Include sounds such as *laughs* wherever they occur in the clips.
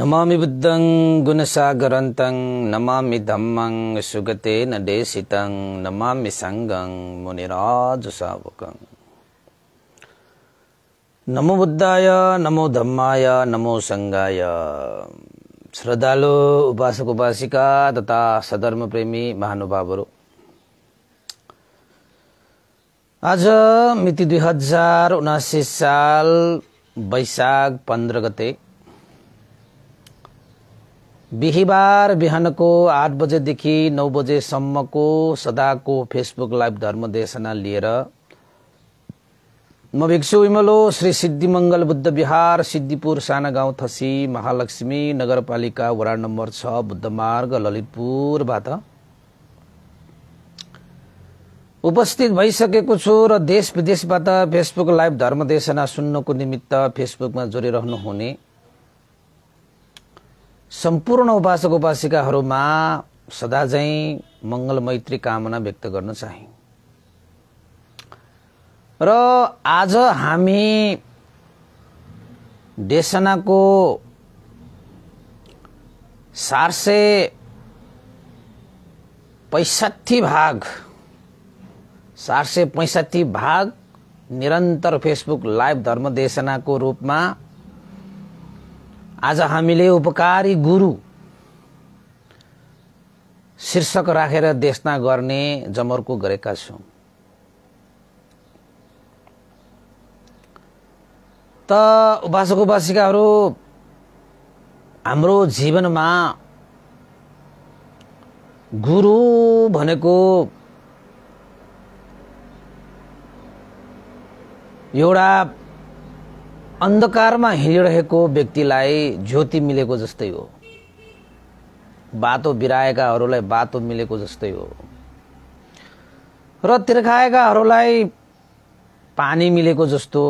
नमामि बुद्धं गुणसागरन्तं नमामि धम्मं सुगतेन देशितं नमामि सङ्गं मुनिराजुसावकं नमो बुद्धाय नमो धम्माय नमो सङ्गाय श्रद्धालु उपासक उपासिका तथा सधर्मप्रेमी महानुभावहरू आज मिति दुई हजार उनासी साल वैशाख पन्ध्र गते बिहिबार बिहानको आठ बजेदेखि नौ बजेसम्मको सदाको फेसबुक लाइभ धर्मदेशना लिएर म भिक्षु विमलो श्री सिद्धिमङ्गल बुद्ध विहार सिद्धिपुर साना गाउँ थसी महालक्ष्मी नगरपालिका वडा नम्बर छ बुद्ध मार्ग ललितपुरबाट उपस्थित भइसकेको छु र देश विदेशबाट फेसबुक लाइभ धर्मदेशना सुन्नको निमित्त फेसबुकमा जोडिरहनुहुने सम्पूर्ण उपासक उपासिकाहरूमा सदा चाहिँ मङ्गल मैत्री कामना व्यक्त गर्न चाहे र आज हामी देशनाको सात सय पैँसाठी भाग सात सय पैसाठी भाग निरन्तर फेसबुक लाइभ धर्मदेशनाको रूपमा आज हामीले उपकारी गुरु शीर्षक राखेर देशना गर्ने जमर्को गरेका छौँ त उपासक उपासिकाहरू हाम्रो जीवनमा गुरु भनेको एउटा अन्धकारमा हिँडिरहेको व्यक्तिलाई ज्योति मिलेको जस्तै हो बाटो बिराएकाहरूलाई बाटो मिलेको जस्तै हो र तिर्खाएकाहरूलाई पानी मिलेको जस्तो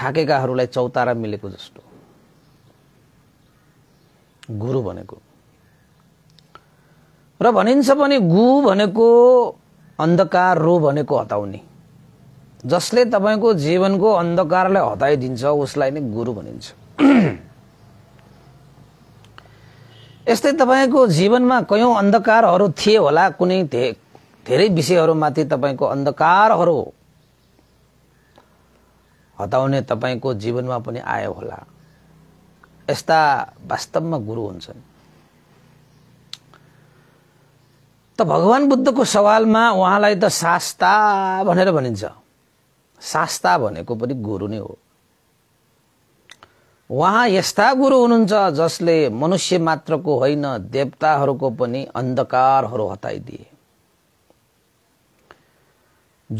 थाकेकाहरूलाई चौतारा मिलेको जस्तो गुरु भनेको र भनिन्छ भने गु भनेको अन्धकार रो भनेको हटाउने जसले तपाईँको जीवनको अन्धकारलाई हटाइदिन्छ उसलाई नै गुरु भनिन्छ *clears throat* यस्तै तपाईँको जीवनमा कयौँ अन्धकारहरू थिए होला कुनै धेरै विषयहरूमाथि तपाईँको अन्धकारहरू हटाउने तपाईँको जीवनमा पनि आयो होला यस्ता वास्तवमा गुरु हुन्छन् त भगवान् बुद्धको सवालमा उहाँलाई त सास्ता भनेर भनिन्छ शास्ता भनेको पनि गुरु नै हो उहाँ यस्ता गुरु हुनुहुन्छ जसले मनुष्य मात्रको होइन देवताहरूको पनि अन्धकारहरू हटाइदिए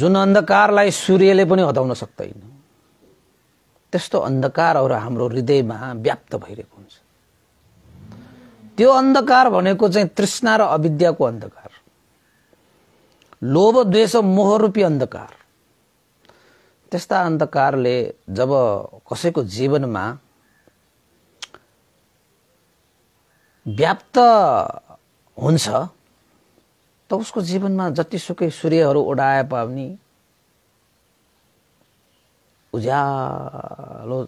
जुन अन्धकारलाई सूर्यले पनि हटाउन सक्दैन त्यस्तो अन्धकारहरू हाम्रो हृदयमा व्याप्त भइरहेको हुन्छ त्यो अन्धकार भनेको चाहिँ तृष्णा र अविद्याको अन्धकार लोभ द्वेष मोह रूपी अन्धकार त्यस्ता अन्धकारले जब कसैको जीवनमा व्याप्त हुन्छ त उसको जीवनमा जतिसुकै सूर्यहरू उडाए पनि उज्यालो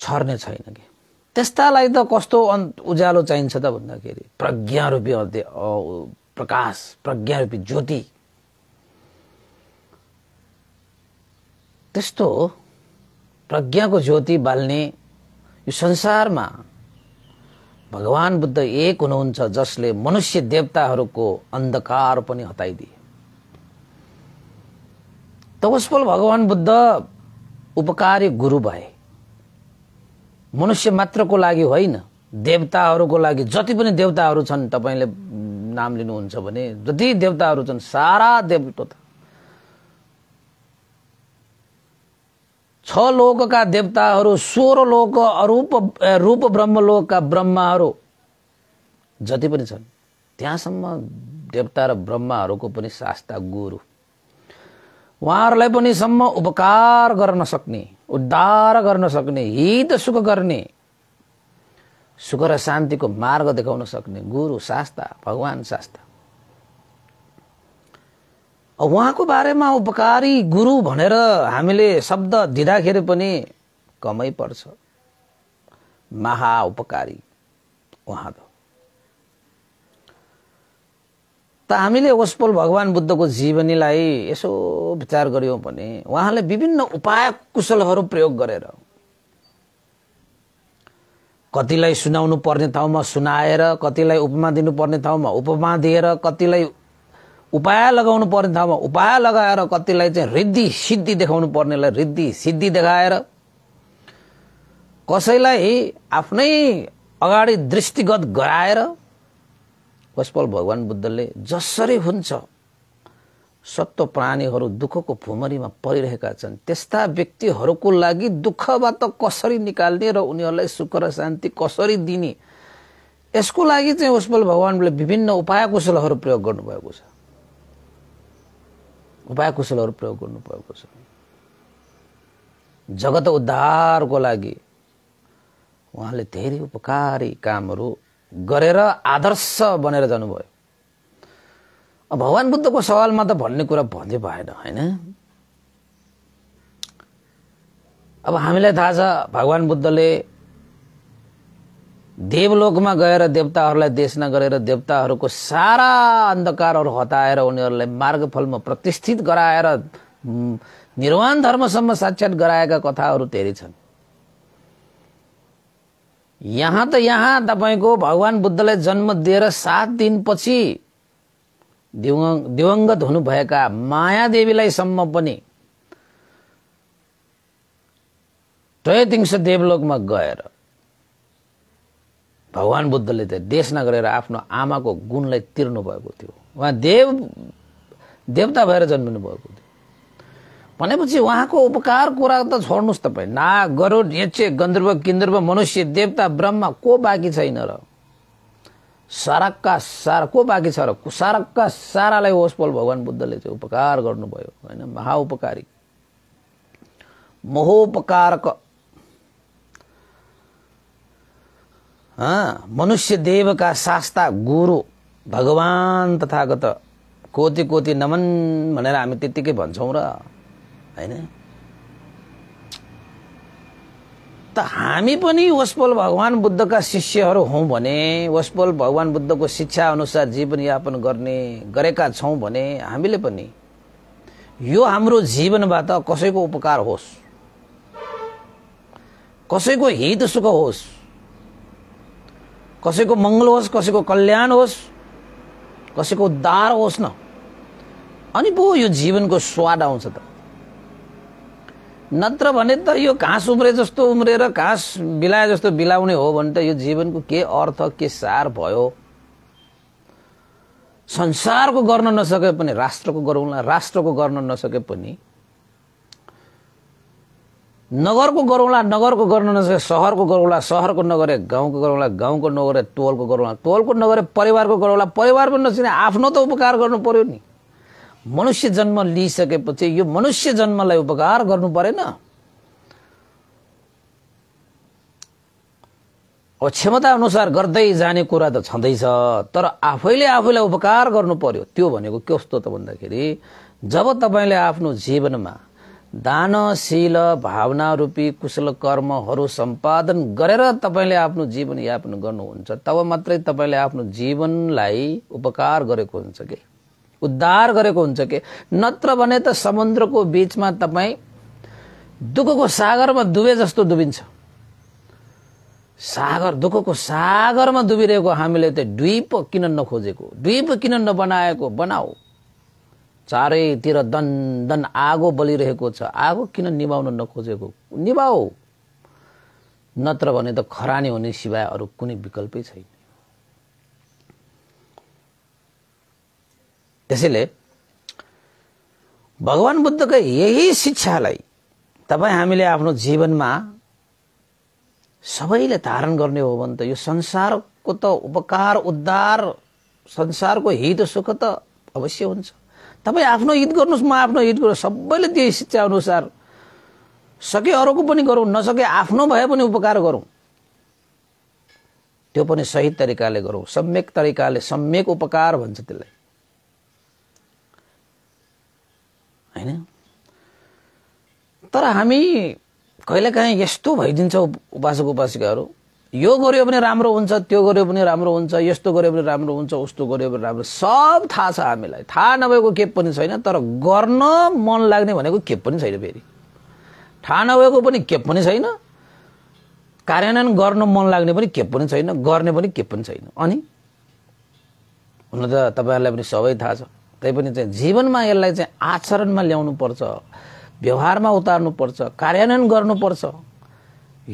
छर्ने छैन कि त्यस्तालाई त कस्तो अन्त उज्यालो चाहिन्छ त भन्दाखेरि प्रज्ञारूपी प्रकाश प्रज्ञारूपी ज्योति त्यस्तो प्रज्ञाको ज्योति बाल्ने यो संसारमा भगवान् बुद्ध एक हुनुहुन्छ जसले मनुष्य देवताहरूको अन्धकार पनि हटाइदिए तपस्फल भगवान् बुद्ध उपकारी गुरु भए मनुष्य मात्रको लागि होइन देवताहरूको लागि जति पनि देवताहरू छन् तपाईँले नाम लिनुहुन्छ भने जति देवताहरू छन् सारा देवता छ लोकका देवताहरू सोह्र लोक अरूप रूप ब्रह्म लोकका ब्रह्माहरू जति पनि छन् त्यहाँसम्म देवता र ब्रह्माहरूको पनि शास्ता गुरु उहाँहरूलाई पनि सम्म उपकार गर्न सक्ने उद्धार गर्न सक्ने हित सुख गर्ने सुख र शान्तिको मार्ग देखाउन सक्ने गुरु शास्ता भगवान शास्ता उहाँको बारेमा उपकारी गुरु भनेर हामीले शब्द दिँदाखेरि पनि कमै पर्छ महाउपकारी उहाँ त त हामीले ओसपोल भगवान् बुद्धको जीवनीलाई यसो विचार गऱ्यौँ भने उहाँले विभिन्न उपाय कुशलहरू प्रयोग गरेर कतिलाई सुनाउनु पर्ने ठाउँमा सुनाएर कतिलाई उपमा दिनुपर्ने ठाउँमा उपमा दिएर कतिलाई उपाय लगाउनु पर्ने ठाउँमा उपाय लगाएर कतिलाई चाहिँ रिद्धि सिद्धि देखाउनु पर्नेलाई रिद्धि सिद्धि देखाएर कसैलाई आफ्नै अगाडि दृष्टिगत गराएर कसपल भगवान् बुद्धले जसरी हुन्छ सत्व प्राणीहरू दुःखको भुमरीमा परिरहेका छन् त्यस्ता व्यक्तिहरूको लागि दुःखबाट कसरी निकाल्ने र उनीहरूलाई सुख र शान्ति कसरी दिने यसको लागि चाहिँ उसपल भगवान्ले विभिन्न उपाय कुशलहरू प्रयोग गर्नुभएको छ उपायकुशलहरू प्रयोग गर्नु छ जगत उद्धारको लागि उहाँले धेरै उपकारी कामहरू गरेर आदर्श बनेर जानुभयो भगवान् बुद्धको सवालमा त भन्ने कुरा भन्दै भएन होइन अब हामीलाई थाहा छ भगवान् बुद्धले देवलोकमा गएर देवताहरूलाई देशना गरेर देवताहरूको सारा अन्धकारहरू हटाएर उनीहरूलाई मार्गफलमा प्रतिष्ठित गराएर निर्वाण धर्मसम्म साक्षात गराएका कथाहरू धेरै छन् यहाँ त यहाँ तपाईँको भगवान बुद्धलाई जन्म दिएर सात दिनपछि दिवङ दिवङ्गत हुनुभएका सम्म पनि त्रयतिंश देवलोकमा गएर भगवान् बुद्धले त देश नगरेर आफ्नो आमाको गुणलाई तिर्नु भएको थियो उहाँ देव देवता भएर जन्मिनु भएको थियो भनेपछि उहाँको उपकार कुरा त छोड्नुहोस् तपाईँ गरुड नेचे गन्धर्व किन्दर्व मनुष्य देवता ब्रह्म को बाँकी छैन र सारकका सारा को बाँकी छ र सारकका सारालाई होसपोल भगवान् बुद्धले चाहिँ उपकार गर्नुभयो होइन महाउपकारी महोपकारक मनुष्य देवका शास्ता गुरु भगवान् तथागत कोति कोति नमन भनेर हामी त्यत्तिकै भन्छौँ र होइन त हामी पनि वस्पोल भगवान बुद्धका शिष्यहरू हौँ भने वस्पोल भगवान बुद्धको शिक्षा अनुसार जीवनयापन गर्ने गरेका छौँ भने हामीले पनि यो हाम्रो जीवनबाट कसैको उपकार होस् कसैको हित सुख होस् कसैको मङ्गल होस् कसैको कल्याण होस् कसैको उद्धार होस् न अनि पो यो जीवनको स्वाद आउँछ त नत्र भने त यो घाँस उम्रे जस्तो उम्रेर घाँस बिलाए जस्तो बिलाउने हो भने त यो जीवनको के अर्थ के सार भयो संसारको गर्न नसके पनि राष्ट्रको गरौँला राष्ट्रको गर्न नसके पनि नगरको गरौँला नगरको गर्न नसके सहरको गरौँला सहरको नगरे गाउँको गरौँला गाउँको नगरे टोलको गरौँला टोलको नगरे परिवारको गरौँला परिवारको नचिने आफ्नो त उपकार गर्नु पर्यो नि मनुष्य जन्म लिइसकेपछि यो मनुष्य जन्मलाई उपकार गर्नु परेन अब अनुसार गर्दै जाने कुरा त छँदैछ तर आफैले आफैलाई उपकार गर्नु पर्यो त्यो भनेको कस्तो त भन्दाखेरि जब तपाईँले आफ्नो जीवनमा दानशील भावना रूपी कुशल कर्महरू सम्पादन गरेर तपाईँले आफ्नो जीवनयापन गर्नुहुन्छ तब मात्रै तपाईँले आफ्नो जीवनलाई उपकार गरेको हुन्छ कि उद्धार गरेको हुन्छ कि नत्र भने त समुद्रको बीचमा तपाईँ दुःखको सागरमा डुबे जस्तो डुबिन्छ सागर दुःखको सागरमा डुबिरहेको हामीले त्यो द्वीप किन नखोजेको द्वीप किन नबनाएको बनाऊ चारैतिर दन दन आगो बलिरहेको छ आगो किन निभाउन नखोजेको निभाओ नत्र भने त खरानी हुने सिवाय अरू कुनै विकल्पै छैन त्यसैले भगवान् बुद्धको यही शिक्षालाई तपाईँ हामीले आफ्नो जीवनमा सबैले धारण गर्ने हो भने त यो संसारको त उपकार उद्धार संसारको हित सुख त अवश्य हुन्छ तपाईँ आफ्नो हित गर्नुहोस् म आफ्नो हित गर्नु सबैले त्यही शिक्षा अनुसार सके अरूको पनि गरौँ नसके आफ्नो भए पनि उपकार गरौँ त्यो पनि सही तरिकाले गरौँ सम्यक तरिकाले सम्यक उपकार भन्छ त्यसलाई होइन तर हामी कहिलेकाहीँ यस्तो भइदिन्छ उपासक उपासिकाहरू यो गर्यो भने राम्रो हुन्छ त्यो गर्यो भने राम्रो हुन्छ यस्तो गर्यो भने राम्रो हुन्छ उस्तो गर्यो भने राम्रो सब थाहा छ हामीलाई थाहा नभएको के पनि छैन तर गर्न मन लाग्ने भनेको के पनि छैन फेरि थाहा नभएको पनि के पनि छैन कार्यान्वयन गर्न मन लाग्ने पनि के पनि छैन गर्ने पनि के पनि छैन अनि हुन त तपाईँहरूलाई पनि सबै थाहा छ पनि चाहिँ जीवनमा यसलाई चाहिँ आचरणमा ल्याउनुपर्छ व्यवहारमा उतार्नुपर्छ कार्यान्वयन गर्नुपर्छ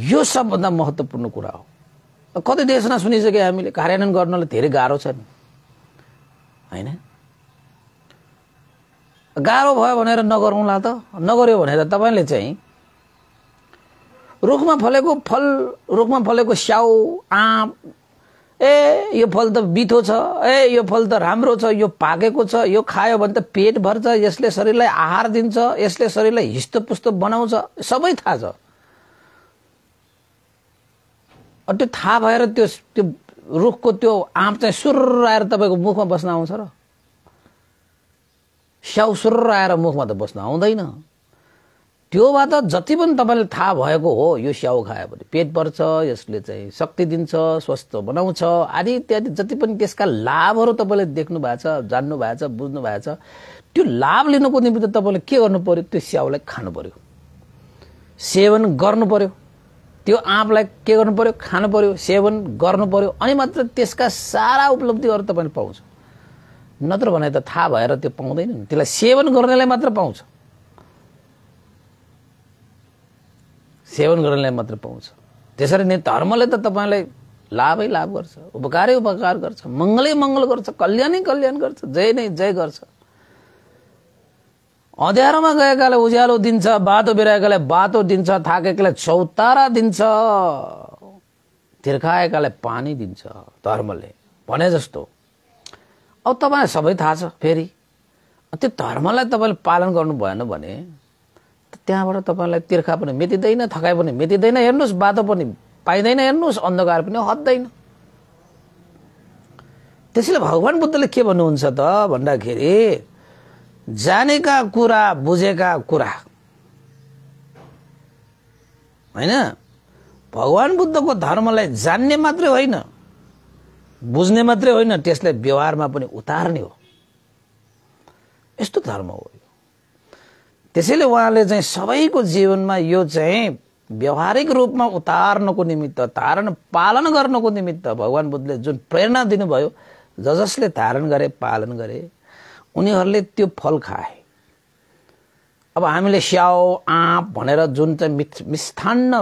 यो सबभन्दा महत्त्वपूर्ण कुरा हो कति देशमा सुनिसक्यो हामीले कार्यान्वयन गर्नलाई धेरै गाह्रो छ नि होइन गाह्रो भयो भनेर नगरौँला त नगर्यो भनेर तपाईँले चाहिँ रुखमा फलेको फल रुखमा फलेको स्याउ आँप ए यो फल त बिथो छ ए यो फल त राम्रो छ यो पाकेको छ यो खायो भने त पेट भर्छ यसले शरीरलाई आहार दिन्छ यसले शरीरलाई हिस्तोपुस्तो बनाउँछ सबै थाहा छ त्यो थाहा भएर त्यो त्यो रुखको त्यो आँप चाहिँ सुर आएर तपाईँको मुखमा बस्न आउँछ र स्याउ सुर आएर मुखमा त बस्न आउँदैन त्यो त्योबाट जति पनि तपाईँले थाहा भएको हो यो स्याउ खायो भने पेट बढ्छ यसले चाहिँ शक्ति दिन्छ स्वस्थ बनाउँछ आदि इत्यादि जति पनि त्यसका लाभहरू तपाईँले देख्नु भएको छ जान्नु भएको छ बुझ्नु भएको छ त्यो लाभ लिनुको निम्ति तपाईँले के गर्नु पर्यो त्यो स्याउलाई खानु पर्यो सेवन गर्नु पर्यो त्यो आँपलाई के गर्नु पर्यो खानु पर्यो सेवन गर्नु पर्यो अनि मात्र त्यसका सारा उपलब्धिहरू तपाईँले पाउँछ नत्र भने त थाहा भएर त्यो पाउँदैन नि त्यसलाई सेवन गर्नेलाई मात्र पाउँछ सेवन गर्नेलाई मात्र पाउँछ त्यसरी नै धर्मले त तपाईँलाई लाभै लाभ गर्छ उपकारै उपकार गर्छ मङ्गलै मङ्गल गर्छ कल्याणै कल्याण गर्छ जय नै जय गर्छ अँध्यारोमा गएकाले उज्यालो दिन्छ बाटो बिराएकाले बाटो दिन्छ थाकेकालाई चौतारा दिन्छ तिर्खाएकालाई पानी दिन्छ धर्मले भने जस्तो अब तपाईँलाई सबै थाहा छ फेरि त्यो धर्मलाई तपाईँले पालन गर्नु भएन भने त्यहाँबाट तपाईँलाई तिर्खा पनि मेटिँदैन थकाइ पनि मेटिँदैन हेर्नुहोस् बाटो पनि पाइँदैन हेर्नुहोस् अन्धकार पनि हट्दैन त्यसैले भगवान् बुद्धले के भन्नुहुन्छ त भन्दाखेरि जानेका कुरा बुझेका कुरा होइन भगवान् बुद्धको धर्मलाई जान्ने मात्रै होइन बुझ्ने मात्रै होइन त्यसलाई व्यवहारमा पनि उतार्ने हो यस्तो धर्म हो यो त्यसैले उहाँले चाहिँ सबैको जीवनमा यो चाहिँ व्यवहारिक रूपमा उतार्नको निमित्त धारण पालन गर्नको निमित्त भगवान् बुद्धले जुन प्रेरणा दिनुभयो ज जसले धारण गरे पालन गरे उनीहरूले त्यो फल खाए अब हामीले स्याउ आँप भनेर जुन चाहिँ मिथ मिष्ठान्न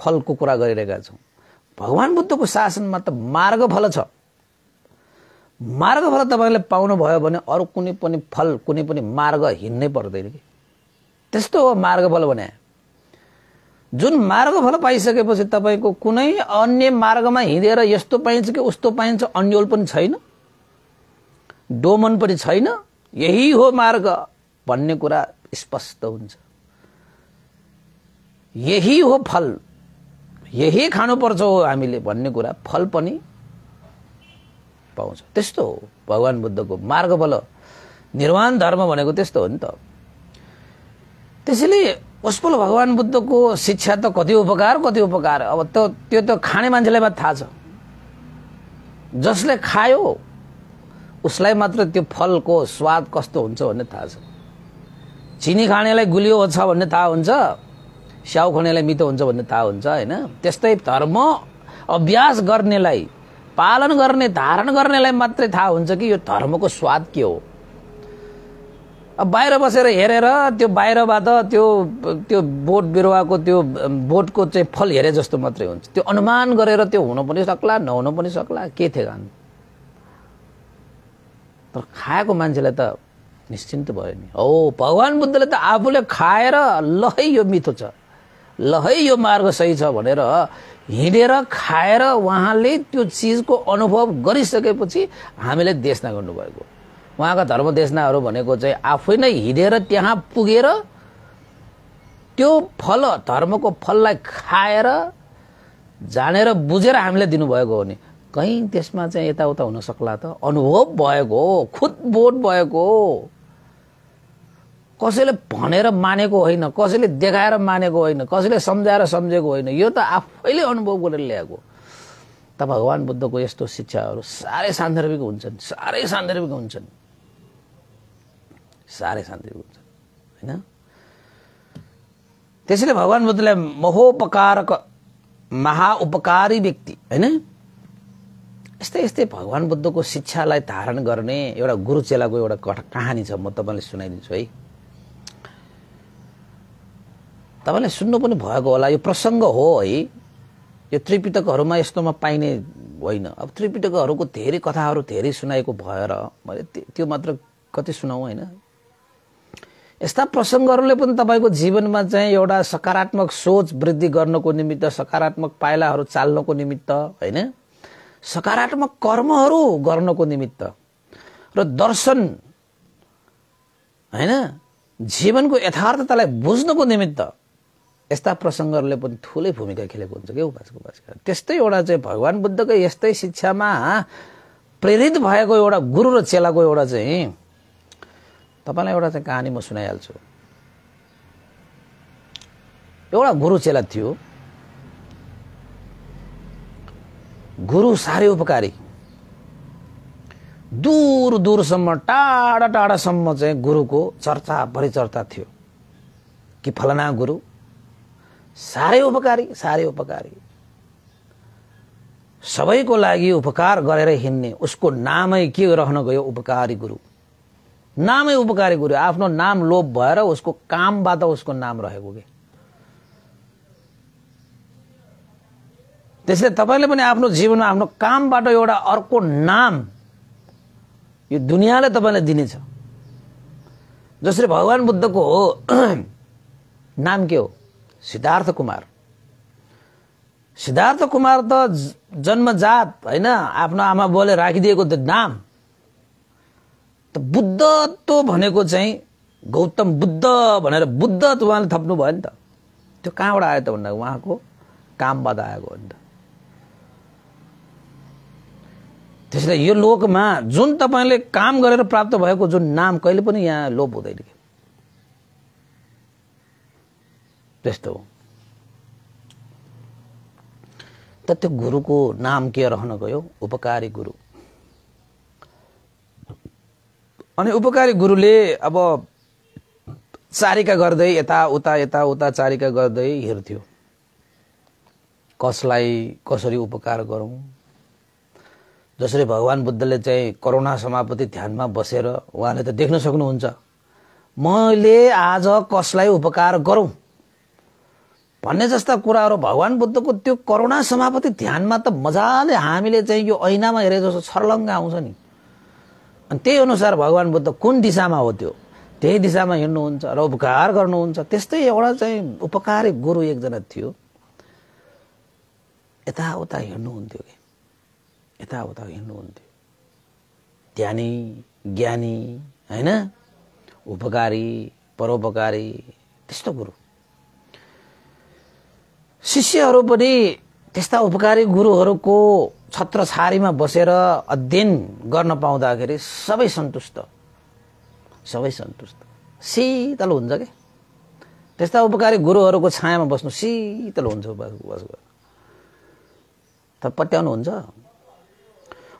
फलको कुरा गरिरहेका छौँ भगवान् बुद्धको शासनमा त मार्ग फल छ मार्ग फल तपाईँले पाउनुभयो भने अरू कुनै पनि फल कुनै पनि मार्ग हिँड्नै पर्दैन कि त्यस्तो हो मार्ग फल भने जुन मार्ग फल पाइसकेपछि तपाईँको कुनै अन्य मार्गमा हिँडेर यस्तो पाइन्छ कि उस्तो पाइन्छ अन्यल पनि छैन डोमन पनि छैन यही हो मार्ग भन्ने कुरा स्पष्ट हुन्छ यही हो फल यही खानुपर्छ हो हामीले भन्ने कुरा फल पनि पाउँछ त्यस्तो हो भगवान् बुद्धको मार्ग फल निर्वाण धर्म भनेको त्यस्तो हो नि त त्यसैले उसपल भगवान् बुद्धको शिक्षा त कति उपकार कति उपकार अब त्यो त्यो त खाने मान्छेलाई मात्र थाहा छ जसले खायो उसलाई मात्र त्यो फलको स्वाद कस्तो हुन्छ भन्ने थाहा छ चिनी खानेलाई गुलियो छ भन्ने थाहा हुन्छ स्याउ खानेलाई मिठो हुन्छ भन्ने थाहा हुन्छ होइन त्यस्तै धर्म अभ्यास गर्नेलाई पालन गर्ने धारण गर्नेलाई मात्रै थाहा हुन्छ कि यो धर्मको स्वाद के हो अब बाहिर बसेर हेरेर त्यो बाहिरबाट त्यो त्यो बोट बिरुवाको त्यो बोटको चाहिँ फल हेरे जस्तो मात्रै हुन्छ त्यो अनुमान गरेर त्यो हुन पनि सक्ला नहुन पनि सक्ला के थियो तर खाएको मान्छेलाई त निश्चिन्त भयो नि हो भगवान् बुद्धले त आफूले खाएर ल है यो मिठो छ ल है यो मार्ग सही छ भनेर हिँडेर खाएर उहाँले त्यो चिजको अनुभव गरिसकेपछि हामीले देशना गर्नुभएको उहाँका देशनाहरू भनेको चाहिँ आफै नै हिँडेर त्यहाँ पुगेर त्यो फल धर्मको फललाई खाएर जानेर बुझेर हामीले दिनुभएको हो नि कहीँ त्यसमा चाहिँ यताउता हुन सक्ला त अनुभव भएको हो खुद बोध भएको हो कसैले भनेर मानेको होइन कसैले देखाएर मानेको होइन कसैले सम्झाएर सम्झेको होइन यो त आफैले अनुभव गरेर ल्याएको त भगवान् बुद्धको यस्तो शिक्षाहरू साह्रै सान्दर्भिक हुन्छन् साह्रै सान्दर्भिक हुन्छन् साह्रै सान्दर्भिक हुन्छन् होइन त्यसैले भगवान् बुद्धलाई महोपकारक महाउपकारी व्यक्ति होइन यस्तै यस्तै भगवान् बुद्धको शिक्षालाई धारण गर्ने एउटा गुरु चेलाको एउटा कहानी छ म तपाईँलाई सुनाइदिन्छु है तपाईँले सुन्नु पनि भएको होला यो प्रसङ्ग हो है यो त्रिपिटकहरूमा यस्तोमा पाइने होइन अब त्रिपिटकहरूको धेरै कथाहरू धेरै सुनाएको भएर मैले त्यो मात्र कति सुनाउँ होइन यस्ता प्रसङ्गहरूले पनि तपाईँको जीवनमा चाहिँ एउटा सकारात्मक सोच वृद्धि गर्नको निमित्त सकारात्मक पाइलाहरू चाल्नको निमित्त होइन सकारात्मक कर्महरू गर्नको निमित्त र दर्शन होइन जीवनको यथार्थतालाई बुझ्नको निमित्त यस्ता प्रसङ्गहरूले पनि ठुलै भूमिका खेलेको हुन्छ क्या उपासको उपासका त्यस्तै एउटा चाहिँ भगवान् बुद्धको यस्तै शिक्षामा प्रेरित भएको एउटा गुरु र चेलाको एउटा चाहिँ तपाईँलाई एउटा चाहिँ कहानी म सुनाइहाल्छु एउटा गुरु चेला थियो गुरु साह्रै उपकारी दूर दूरसम्म टाढा टाढासम्म चाहिँ गुरुको चर्चा परिचर्चा थियो कि फलाना गुरु साह्रै उपकारी साह्रै उपकारी सबैको लागि उपकार गरेर हिँड्ने उसको नामै के रहन गयो उपकारी गुरु नामै उपकारी गुरु आफ्नो नाम लोप भएर उसको कामबाट उसको नाम रहेको क्या त्यसले तपाईँले पनि आफ्नो जीवनमा आफ्नो कामबाट एउटा अर्को नाम यो दुनियाँले तपाईँलाई दिनेछ जसरी भगवान् बुद्धको हो *clears throat* नाम के हो सिद्धार्थ कुमार सिद्धार्थ कुमार त जन्मजात होइन आफ्नो आमा बोले राखिदिएको त नाम त बुद्धत्व भनेको चाहिँ गौतम बुद्ध भनेर बुद्ध त उहाँले थप्नु भयो नि त त्यो कहाँबाट आयो त भन्दा उहाँको कामबाट आएको हो नि त त्यसैले यो लोकमा जुन तपाईँले काम गरेर प्राप्त भएको जुन नाम कहिले पनि यहाँ लोप हुँदैन कि त्यस्तो हो त त्यो गुरुको नाम के रहन गयो उपकारी गुरु अनि उपकारी गुरुले अब चारिका गर्दै यता उता यता उता चारिका गर्दै हेर्थ्यो कसलाई कसरी उपकार गरौँ जसरी भगवान् बुद्धले चाहिँ करुणा समापति ध्यानमा बसेर उहाँले त देख्न सक्नुहुन्छ मैले आज कसलाई उपकार गरौँ भन्ने जस्ता कुराहरू भगवान् बुद्धको त्यो करुणा समापति ध्यानमा त मजाले हामीले चाहिँ यो ऐनामा हेरे जस्तो छर्लङ्ग आउँछ नि अनि त्यही अनुसार भगवान् बुद्ध कुन दिशामा हो त्यो त्यही दिशामा हिँड्नुहुन्छ र उपकार गर्नुहुन्छ त्यस्तै एउटा चाहिँ उपकारी गुरु एकजना थियो यताउता हिँड्नुहुन्थ्यो कि यताउता हिँड्नुहुन्थ्यो ध्यानी ज्ञानी होइन उपकारी परोपकारी त्यस्तो गुरु शिष्यहरू पनि त्यस्ता उपकारी गुरुहरूको छत्रछारीमा बसेर अध्ययन गर्न पाउँदाखेरि सबै सन्तुष्ट सबै सन्तुष्ट शीतल हुन्छ क्या त्यस्ता उपकारी गुरुहरूको छायामा बस्नु शीतल हुन्छ बस त पट्याउनुहुन्छ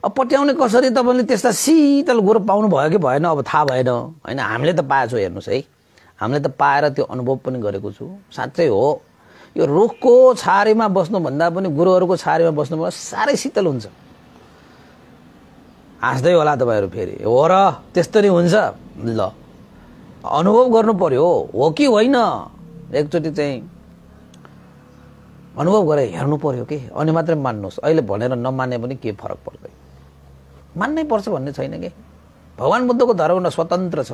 अब पट्याउने कसरी तपाईँले त्यस्ता शीतल गुरु पाउनु भयो कि भएन अब थाहा भएन होइन हामीले त पाएछौँ हेर्नुहोस् है हामीले त पाएर त्यो अनुभव पनि गरेको छु साँच्चै हो यो रुखको छारीमा बस्नुभन्दा पनि गुरुहरूको छारीमा बस्नुभन्दा साह्रै शीतल हुन्छ हाँस्दै होला तपाईँहरू फेरि हो र त्यस्तो नै हुन्छ ल अनुभव गर्नु पर्यो हो कि होइन एकचोटि चाहिँ अनुभव गरेर हेर्नु पर्यो कि अनि मात्रै मान्नुहोस् अहिले भनेर नमान्ने पनि के फरक पर्दैन मान्नै पर्छ भन्ने छैन कि भगवान् बुद्धको धर्म स्वतन्त्र छ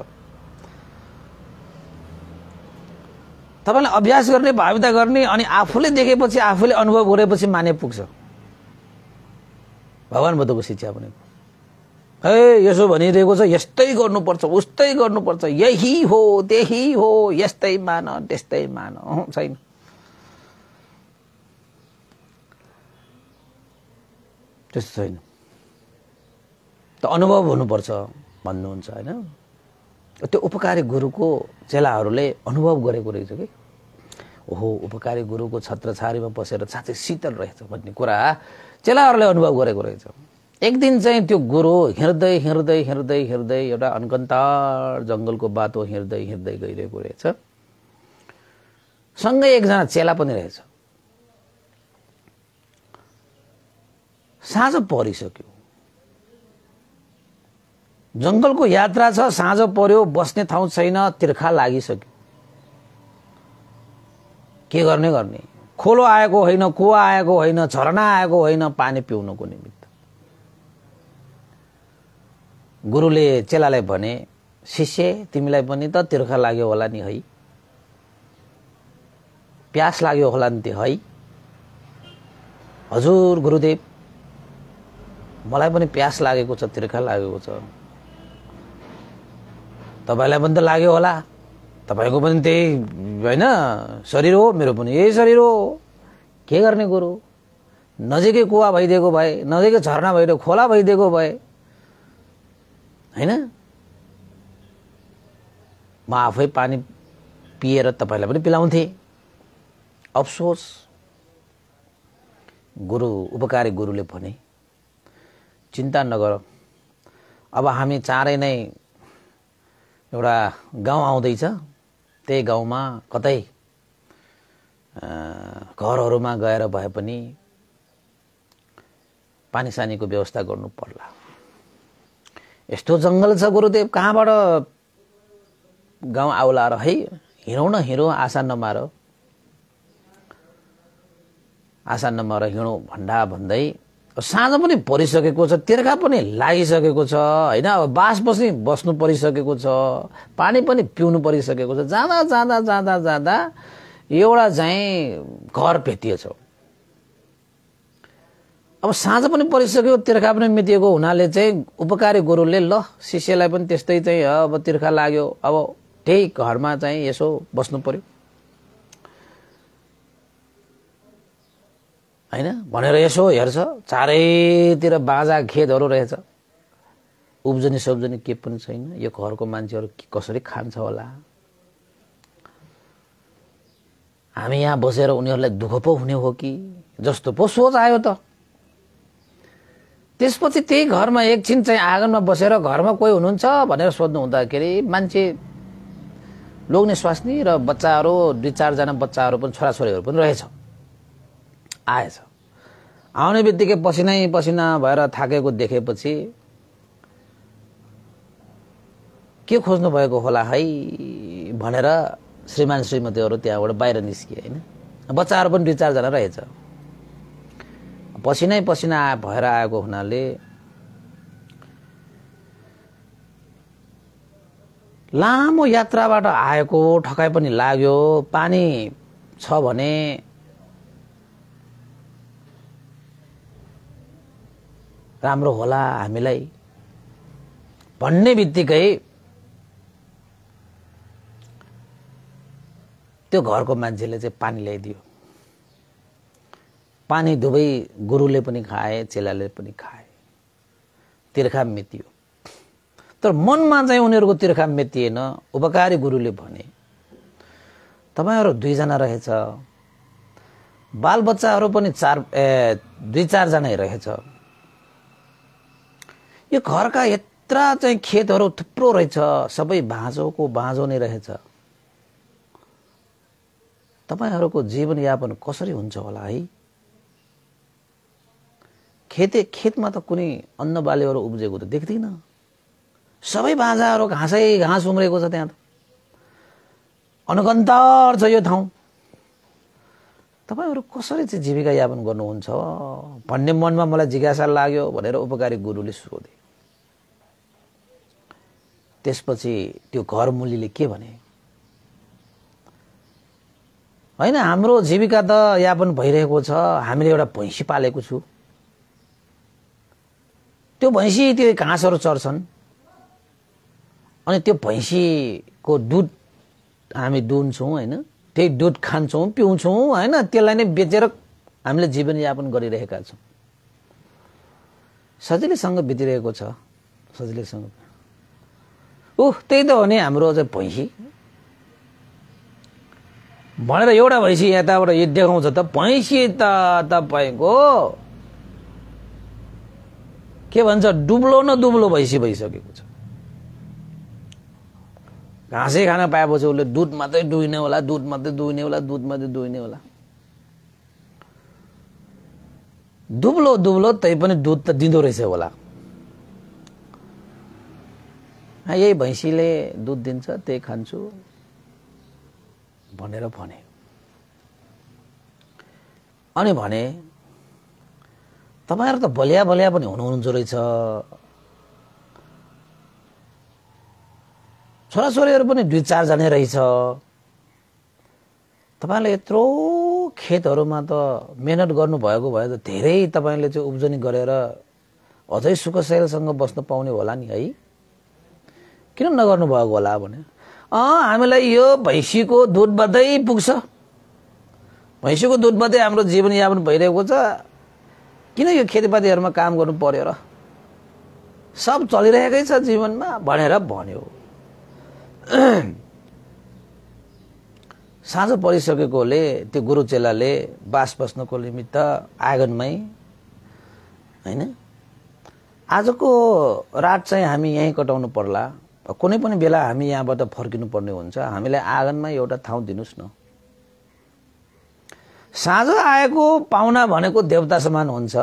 तपाईँलाई अभ्यास गर्ने भाविता गर्ने अनि आफूले देखेपछि आफूले अनुभव गरेपछि माने पुग्छ भगवान् बुद्धको शिक्षा पनि है यसो भनिरहेको छ यस्तै गर्नुपर्छ उस्तै गर्नुपर्छ यही हो त्यही हो यस्तै मान त्यस्तै मान छैन त्यस्तो छैन त्यो अनुभव हुनुपर्छ भन्नुहुन्छ होइन त्यो उपकारी गुरुको चेलाहरूले अनुभव गरेको रहेछ कि ओहो उपकारी गुरुको छत्रछारीमा बसेर साँच्चै शीतल रहेछ भन्ने कुरा चेलाहरूले अनुभव गरेको रहेछ एक दिन चाहिँ त्यो गुरु हिँड्दै हिँड्दै हिँड्दै हिँड्दै एउटा अनकन्तार जङ्गलको बाटो हिँड्दै हिँड्दै गइरहेको रहेछ सँगै एकजना चेला पनि रहेछ साँझ परिसक्यो जङ्गलको यात्रा छ साँझ पर्यो बस्ने ठाउँ छैन तिर्खा लागिसक्यो के गर्ने गर्ने खोलो आएको होइन कुवा आएको होइन झरना आएको होइन पानी पिउनुको निमित्त गुरुले चेलालाई भने शिष्य तिमीलाई पनि त तिर्खा लाग्यो होला नि है प्यास लाग्यो होला नि त्यो है हजुर गुरुदेव मलाई पनि प्यास लागेको छ तिर्खा लागेको छ तपाईँलाई पनि त लाग्यो होला तपाईँको पनि त्यही होइन शरीर हो मेरो पनि यही शरीर हो के गर्ने कुरो नजिकै कुवा भइदिएको भए नजिकै झरना भइदिएको खोला भइदिएको भए होइन म आफै पानी पिएर तपाईँलाई पनि पिलाउँथेँ अफसोस गुरु उपकारी गुरुले भने चिन्ता नगर अब हामी चाँडै नै एउटा गाउँ आउँदैछ त्यही गाउँमा कतै घरहरूमा गएर भए पनि पानी सानीको व्यवस्था गर्नु पर्ला यस्तो जङ्गल छ गुरुदेव कहाँबाट गाउँ आउला र है हिँडौँ न हिँडौँ आशा नमार आशा नमार हिँडौँ भन्दा भन्दै साँझ पनि परिसकेको छ तिर्खा पनि लागिसकेको छ होइन अब बास बसी बस्नु परिसकेको छ पानी पनि पिउनु परिसकेको छ जाँदा जाँदा जाँदा जाँदा एउटा चाहिँ घर भेटिएछ अब साँझ पनि परिसक्यो तिर्खा पनि मेटिएको हुनाले चाहिँ उपकारी गुरुले ल शिष्यलाई पनि त्यस्तै चाहिँ अब तिर्खा लाग्यो अब त्यही घरमा चाहिँ यसो बस्नु पर्यो होइन भनेर यसो हेर्छ चारैतिर बाजा खेतहरू रहेछ उब्जनी सब्जनी के पनि छैन यो घरको मान्छेहरू कसरी खान्छ होला हामी यहाँ बसेर उनीहरूलाई दुःख पो हुने हो कि जस्तो पो सोच आयो त त्यसपछि त्यही घरमा एकछिन चाहिँ आँगनमा बसेर घरमा कोही हुनुहुन्छ भनेर सोध्नु हुँदाखेरि मान्छे लोग्ने स्वास्नी र बच्चाहरू दुई चारजना बच्चाहरू पनि छोराछोरीहरू पनि रहेछ आएछ आउने बित्तिकै पसिनै पसिना भएर थाकेको देखेपछि के खोज्नु भएको होला है भनेर श्रीमान श्रीमतीहरू त्यहाँबाट बाहिर निस्किए होइन बच्चाहरू पनि दुई चारजना रहेछ पसिनै पसिना भएर आएको हुनाले लामो यात्राबाट आएको ठकाइ पनि लाग्यो पानी छ भने राम्रो होला हामीलाई भन्ने बित्तिकै त्यो घरको मान्छेले चाहिँ पानी ल्याइदियो पानी दुवै गुरुले पनि खाए चेलाले पनि खाए तिर्खा मेतियो तर मनमा चाहिँ उनीहरूको तिर्खा मेतिएन उपकारी गुरुले भने तपाईँहरू दुईजना रहेछ बालबच्चाहरू पनि चार ए दुई चारजना रहेछ यो घरका यत्र चाहिँ खेतहरू थुप्रो रहेछ सबै बाँझोको बाँझो नै रहेछ तपाईँहरूको जीवनयापन कसरी हुन्छ होला है खेते खेतमा त कुनै अन्न बालीहरू उब्जेको त देख्दिनँ सबै बाँझाहरू घाँसै घाँस उम्रेको छ त्यहाँ त अनुगन्तर छ यो ठाउँ तपाईँहरू कसरी चाहिँ जीविका यापन गर्नुहुन्छ भन्ने मनमा मलाई जिज्ञासा लाग्यो भनेर उपकारी गुरुले सोधे त्यसपछि त्यो घर मुलीले के भने होइन हाम्रो जीविका त यापन भइरहेको छ हामीले एउटा भैँसी पालेको छु त्यो भैँसी त्यो घाँसहरू चर्छन् अनि त्यो भैँसीको दुध हामी दुन्छौँ होइन त्यही दुध खान्छौँ पिउँछौँ होइन त्यसलाई नै बेचेर हामीले जीवनयापन गरिरहेका छौँ सजिलैसँग बितिरहेको छ सजिलैसँग उह त्यही त हो नि हाम्रो अझ भैँसी भनेर एउटा भैँसी यताबाट यो देखाउँछ त भैँसी त तपाईँको के भन्छ डुब्लो न डुब्लो भैँसी भइसकेको छ घाँसै खान पाएपछि उसले दुध मात्रै दुहिने होला दुध मात्रै दुहिने होला दुध मात्रै दुहिने होला दुब्लो दुब्लो तै पनि दुध त दिँदो रहेछ होला यही भैँसीले दुध दिन्छ त्यही खान्छु भनेर भने अनि भने तपाईँहरू त बलिया बलिया पनि हुनुहुन्छ रहेछ छोराछोरीहरू पनि दुई चारजना रहेछ तपाईँले यत्रो खेतहरूमा त मेहनत गर्नुभएको भए त धेरै तपाईँले चाहिँ उब्जनी गरेर अझै सुखशैलसँग बस्न पाउने होला नि है किन नगर्नु भएको होला भने अँ हामीलाई यो भैँसीको दुधबाटै पुग्छ भैँसीको दुधबाटै हाम्रो जीवनयापन भइरहेको छ किन यो खेतीपातीहरूमा काम गर्नु पर्यो र सब चलिरहेकै छ जीवनमा भनेर भन्यो *clears throat* साँझ परिसकेकोले त्यो गुरु चेलाले बास बस्नको निमित्त आँगनमै होइन आजको रात चाहिँ हामी यहीँ कटाउनु पर्ला कुनै पनि बेला हामी यहाँबाट फर्किनु पर्ने हुन्छ हामीलाई आँगनमा एउटा ठाउँ दिनुहोस् न साँझ आएको पाहुना भनेको देवता समान हुन्छ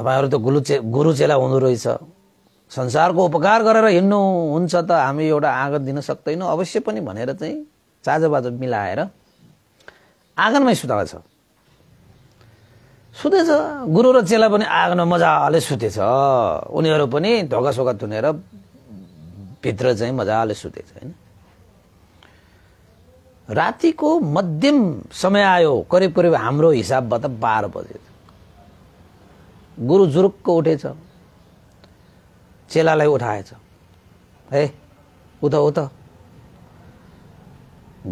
तपाईँहरू त गुरु चे गुरु चेला हुँदो रहेछ संसारको उपकार गरेर हिँड्नु हुन्छ त हामी एउटा आँगन दिन सक्दैनौँ अवश्य पनि भनेर चाहिँ चाजोबाजो मिलाएर आँगनमै सुताएको छ सुतेछ गुरु र चेला पनि आग्न मजाले सुतेछ उनीहरू पनि ढोकासोका तुनेर भित्र चाहिँ मजाले सुतेछ होइन रातिको मध्यम समय आयो करिब करिब हाम्रो हिसाबबाट बाह्र बजे गुरु जुरुक्क उठेछ चेलालाई उठाएछ है उता उता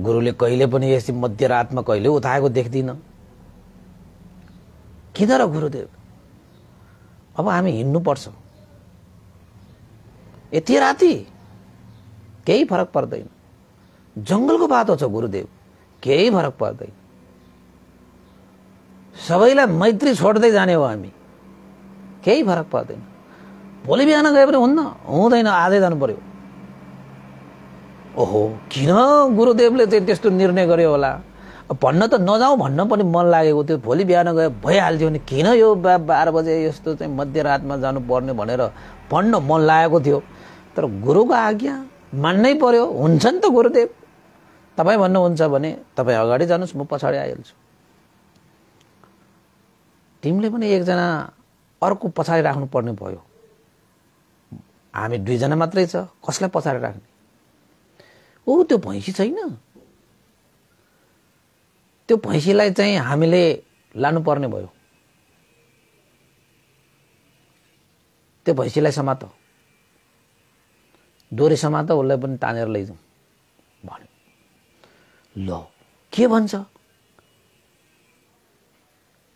गुरुले कहिले पनि यस्तै मध्यरातमा कहिले उठाएको देख्दिनँ किन र गुरुदेव अब हामी पर्छ यति राति केही फरक पर्दैन जङ्गलको बाटो छ गुरुदेव केही फरक पर्दैन सबैलाई मैत्री छोड्दै जाने हो हामी केही फरक पर्दैन भोलि बिहान गए पनि हुन्न हुँदैन आधै जानु पर्यो ओहो किन गुरुदेवले चाहिँ त्यस्तो निर्णय गर्यो होला भन्न त नजाउँ भन्न पनि मन लागेको थियो भोलि बिहान गयो भइहाल्थ्यो भने किन यो बा बाह्र बजे यस्तो चाहिँ मध्यरातमा जानुपर्ने भनेर भन्न मन लागेको थियो तर गुरुको आज्ञा मान्नै पर्यो हुन्छ नि त गुरुदेव तपाईँ भन्नुहुन्छ भने तपाईँ अगाडि जानुहोस् म पछाडि आइहाल्छु तिमीले पनि एकजना अर्को पछाडि पर्ने भयो हामी दुईजना मात्रै छ कसलाई पछाडि राख्ने ऊ त्यो भैँसी छैन त्यो भैँसीलाई चाहिँ हामीले लानुपर्ने भयो त्यो भैँसीलाई समात डोरी समात उसलाई पनि तानेर लैजाउँ भन्यो ल के भन्छ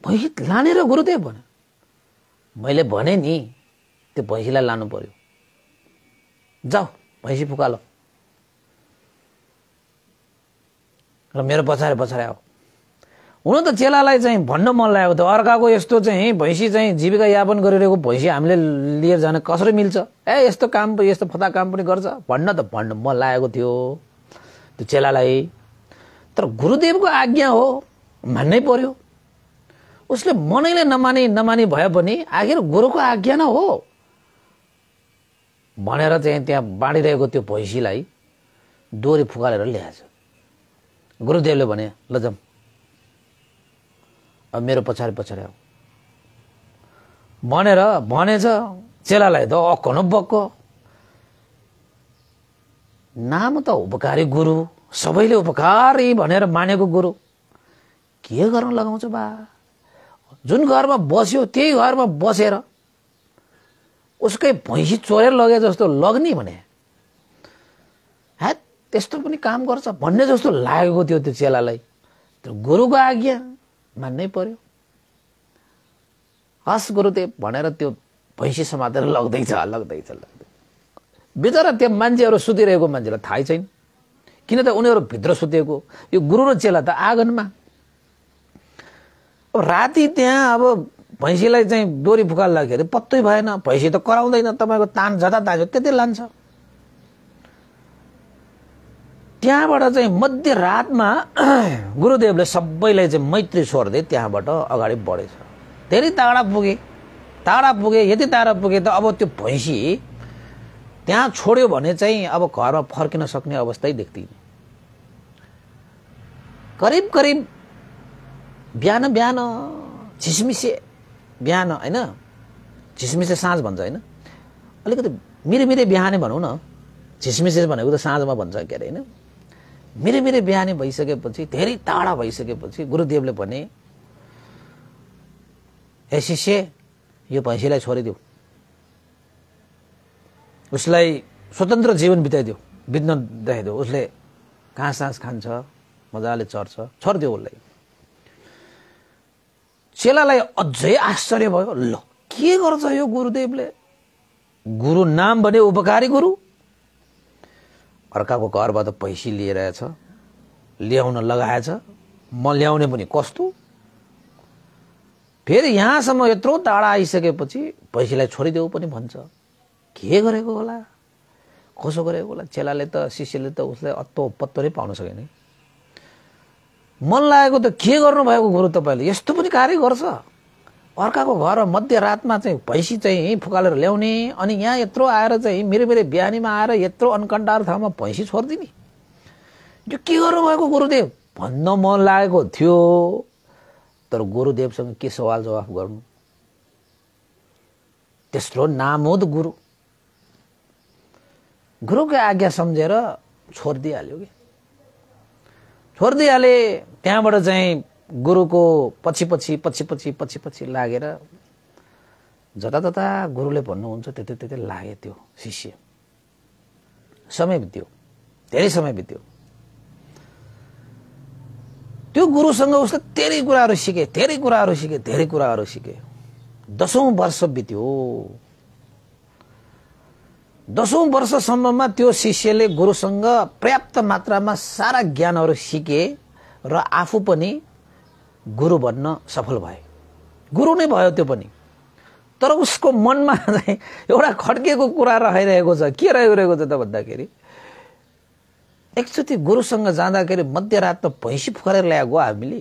भैँसी लानेर गुरुदेव भन्यो मैले भने नि त्यो भैँसीलाई लानु पर्यो जाऊ भैँसी फुकालो र मेरो पछाडि पछाडि आऊ हुन त चेलालाई चाहिँ भन्न मन लागेको थियो अर्काको यस्तो चाहिँ भैँसी चाहिँ जीविका यापन गरिरहेको भैँसी हामीले लिएर जान कसरी मिल्छ ए यस्तो काम यस्तो फता काम पनि गर्छ भन्न त भन्न मन लागेको थियो त्यो चेलालाई तर गुरुदेवको आज्ञा हो मान्नै पर्यो उसले मनैले नमाने नमाने भए पनि आखिर गुरुको आज्ञा न हो भनेर चाहिँ त्यहाँ बाँडिरहेको त्यो भैँसीलाई डोरी फुकालेर ल्याएछ गुरुदेवले भने लजम अब मेरो पछाडि पछाडि आऊ भनेर भनेछ चेलालाई त अक्क न बक्क नाम त उपकारी गुरु सबैले उपकारी भनेर मानेको गुरु के गर्न लगाउँछ बा जुन घरमा बस्यो त्यही घरमा बसेर उसकै भैँसी चोरेर लगे जस्तो लग्ने भने है त्यस्तो पनि काम गर्छ भन्ने जस्तो लागेको थियो त्यो चेलालाई त्यो गुरुको आज्ञा मान्नै पर्यो हस् गुरुदेव भनेर त्यो भैँसी समातेर लग्दैछ लग्दैछ लग्दै बिचरा त्यो मान्छेहरू सुतिरहेको मान्छेलाई थाहै छैन किन त उनीहरू भित्र सुतेको यो गुरु र चेला त आँगनमा अब राति त्यहाँ अब भैँसीलाई चाहिँ डोरी फुकाल लाग्यो अरे पत्तै भएन भैँसी त कराउँदैन तपाईँको तान जता तान्छ त्यतै लान्छ त्यहाँबाट चाहिँ मध्यरातमा *clears throat* गुरुदेवले सबैलाई चाहिँ मैत्री छोड्दै त्यहाँबाट अगाडि बढेछ धेरै टाढा पुगे टाढा पुगे यति टाढा पुगे त अब त्यो भैँसी त्यहाँ छोड्यो भने चाहिँ अब घरमा फर्किन सक्ने अवस्थै देख्दिन करिब करिब बिहान बिहान झिसमिसे बिहान होइन झिसमिसे साँझ भन्छ होइन अलिकति मिरे मिरे बिहानै भनौँ न झिसमिसे भनेको त साँझमा भन्छ के अरे होइन मेरो मेरो बिहानी भइसकेपछि धेरै टाढा भइसकेपछि गुरुदेवले भने ए शिष्य यो भैँसीलाई छोडिदेऊ उसलाई स्वतन्त्र जीवन बिताइदेऊ बित्न देखाइदेऊ उसले घाँस सास खान्छ मजाले चर्छ छोडिदेऊ उसलाई चेलालाई अझै आश्चर्य भयो ल के गर्छ यो गुरुदेवले गुरु नाम भने उपकारी गुरु अर्काको घरबाट पैसी छ ल्याउन लगाएछ म ल्याउने पनि कस्तो फेरि यहाँसम्म यत्रो टाढा आइसकेपछि पैसीलाई छोडिदेऊ पनि भन्छ के गरेको होला कसो गरेको होला चेलाले त शिष्यले त उसलाई अत्तो पत्तोरै पाउन सकेन मन लागेको त के गर्नुभएको गुरु तपाईँले यस्तो पनि कार्य गर्छ अर्काको घर मध्यरातमा चाहिँ भैँसी चाहिँ फुकालेर ल्याउने अनि यहाँ यत्रो आएर चाहिँ मेरो मेरो बिहानीमा आएर यत्रो अनकन्डार ठाउँमा भैँसी छोडिदिने यो के गर्नुभएको गुरुदेव भन्न मन लागेको थियो तर गुरुदेवसँग के सवाल जवाफ गर्नु तेस्रो नाम हो त गुरु गुरुकै आज्ञा सम्झेर छोडिदिइहाल्यो कि छोडिदिइहाले त्यहाँबाट चाहिँ गुरुको पछि पछि पछि पछि पछि पछि लागेर जता जता गुरुले भन्नुहुन्छ त्यति त्यति लागे त्यो शिष्य समय बित्यो धेरै समय बित्यो त्यो गुरुसँग उसले धेरै कुराहरू सिके धेरै कुराहरू सिके धेरै कुराहरू सिके दसौँ वर्ष बित्यो दसौँ वर्षसम्ममा त्यो शिष्यले गुरुसँग पर्याप्त मात्रामा सारा ज्ञानहरू सिके र आफू पनि गुरु बन्न सफल भए गुरु नै भयो त्यो पनि तर उसको मनमा चाहिँ एउटा खड्किएको कुरा रहिरहेको छ के रहिरहेको छ त भन्दाखेरि एकचोटि गुरुसँग जाँदाखेरि मध्यरातमा भैँसी फुकाएर ल्याएको हामीले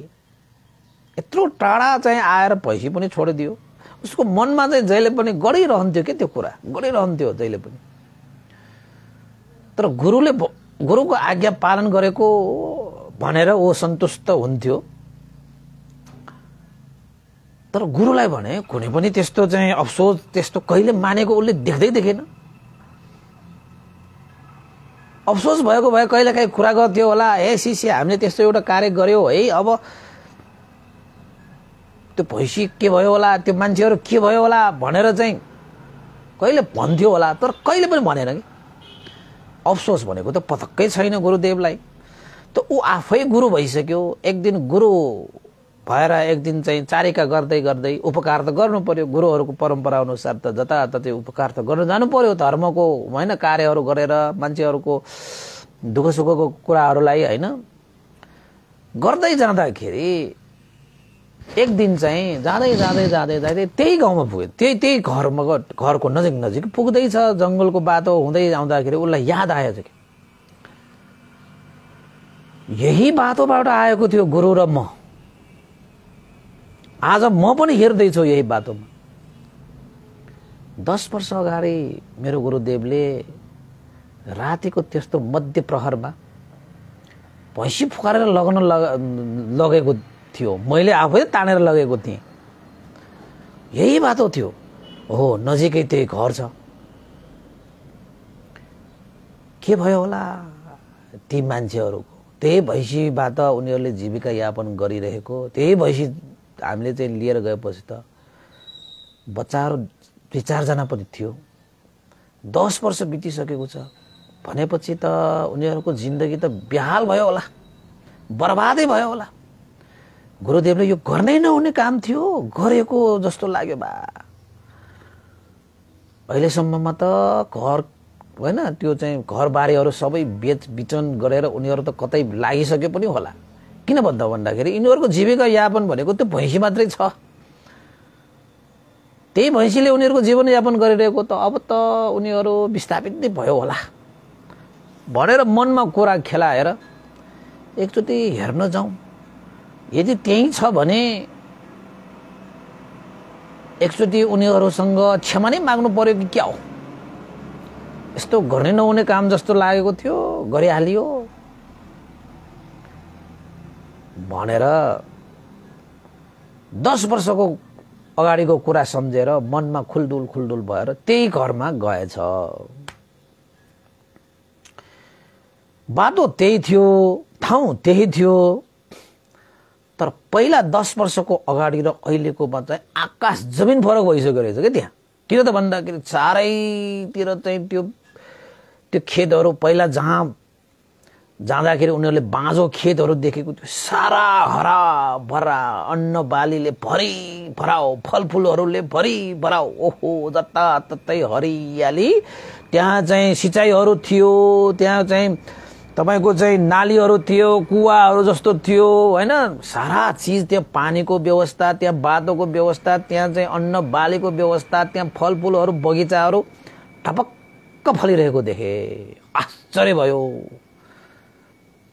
यत्रो टाढा चाहिँ आएर भैँसी पनि छोडिदियो उसको मनमा चाहिँ जहिले पनि गरिरहन्थ्यो क्या त्यो कुरा गरिरहन्थ्यो जहिले पनि तर गुरुले गुरुको आज्ञा पालन गरेको भनेर ऊ सन्तुष्ट हुन्थ्यो तर गुरुलाई भने कुनै पनि त्यस्तो चाहिँ अफसोस त्यस्तो कहिले मानेको उसले देख्दै देखेन अफसोस भएको भए कहिलेकाहीँ कुरा गर्थ्यो होला हे सिसी हामीले त्यस्तो एउटा कार्य गर्यो है अब त्यो भैँसी के भयो होला त्यो मान्छेहरू के भयो होला भनेर चाहिँ कहिले भन्थ्यो होला तर कहिले पनि भनेन कि अफसोस भनेको त पटक्कै छैन गुरुदेवलाई त ऊ आफै गुरु भइसक्यो एक दिन गुरु भएर एक दिन चाहिँ चारिका गर्दै गर्दै उपकार त गर्नु पर्यो गुरुहरूको परम्परा अनुसार त जताततै उपकार त गर्नु जानु पर्यो धर्मको होइन कार्यहरू गरेर मान्छेहरूको दुःख सुखको कुराहरूलाई होइन गर्दै जाँदाखेरि एक दिन चाहिँ जाँदै जाँदै जाँदै जाँदै त्यही गाउँमा पुग्यो त्यही त्यही घरमा घरको नजिक नजिक पुग्दैछ जङ्गलको बाटो हुँदै आउँदाखेरि उसलाई याद आएछ कि यही बाटोबाट आएको थियो गुरु र म आज म पनि हेर्दैछु यही बाटोमा दस वर्ष अगाडि मेरो गुरुदेवले रातिको त्यस्तो मध्य प्रहरमा भैँसी फुकारेर लग्न लग लगेको थियो मैले आफै तानेर लगेको थिएँ यही बाटो थियो हो नजिकै त्यही घर छ के भयो होला ती मान्छेहरूको त्यही भैँसीबाट उनीहरूले जीविका यापन गरिरहेको त्यही भैँसी हामीले चाहिँ लिएर गएपछि त बच्चाहरू दुई चारजना पनि थियो दस वर्ष बितिसकेको छ भनेपछि त उनीहरूको जिन्दगी त बिहाल भयो होला बर्बादै भयो होला गुरुदेवले यो गर्नै नहुने काम थियो गरेको जस्तो लाग्यो बा अहिलेसम्ममा त घर होइन त्यो चाहिँ घरबारीहरू सबै बेचबिचन गरेर उनीहरू त कतै लागिसके पनि होला किन भन्दा भन्दाखेरि यिनीहरूको जीविका यापन भनेको त्यो भैँसी मात्रै छ त्यही भैँसीले उनीहरूको जीवनयापन गरिरहेको त अब त उनीहरू विस्थापित नै भयो होला भनेर मनमा कुरा खेलाएर एकचोटि हेर्न जाउँ यदि त्यहीँ छ भने एकचोटि उनीहरूसँग क्षमा नै माग्नु पर्यो कि क्या हो यस्तो गर्ने नहुने काम जस्तो लागेको थियो गरिहालियो भनेर दस वर्षको अगाडिको कुरा सम्झेर मनमा खुलडुल खुलडुल भएर त्यही घरमा गएछ बाटो त्यही थियो ठाउँ त्यही थियो तर पहिला दस वर्षको अगाडि र अहिलेकोमा चाहिँ आकाश जमिन फरक भइसक्यो रहेछ क्या त्यहाँ किन त भन्दाखेरि चारैतिर चाहिँ त्यो त्यो खेतहरू पहिला जहाँ जाँदाखेरि उनीहरूले बाँझो खेतहरू देखेको थियो सारा हरा भरा अन्न बालीले भरि भराओ फलफुलहरूले भरि भराओ ओहो जताततै हरियाली त्यहाँ चाहिँ सिँचाइहरू थियो त्यहाँ चाहिँ तपाईँको चाहिँ नालीहरू थियो कुवाहरू जस्तो थियो होइन सारा चिज त्यहाँ पानीको व्यवस्था त्यहाँ बाटोको व्यवस्था त्यहाँ चाहिँ अन्न बालीको व्यवस्था त्यहाँ फलफुलहरू बगैँचाहरू टपक्क फलिरहेको देखेँ आश्चर्य भयो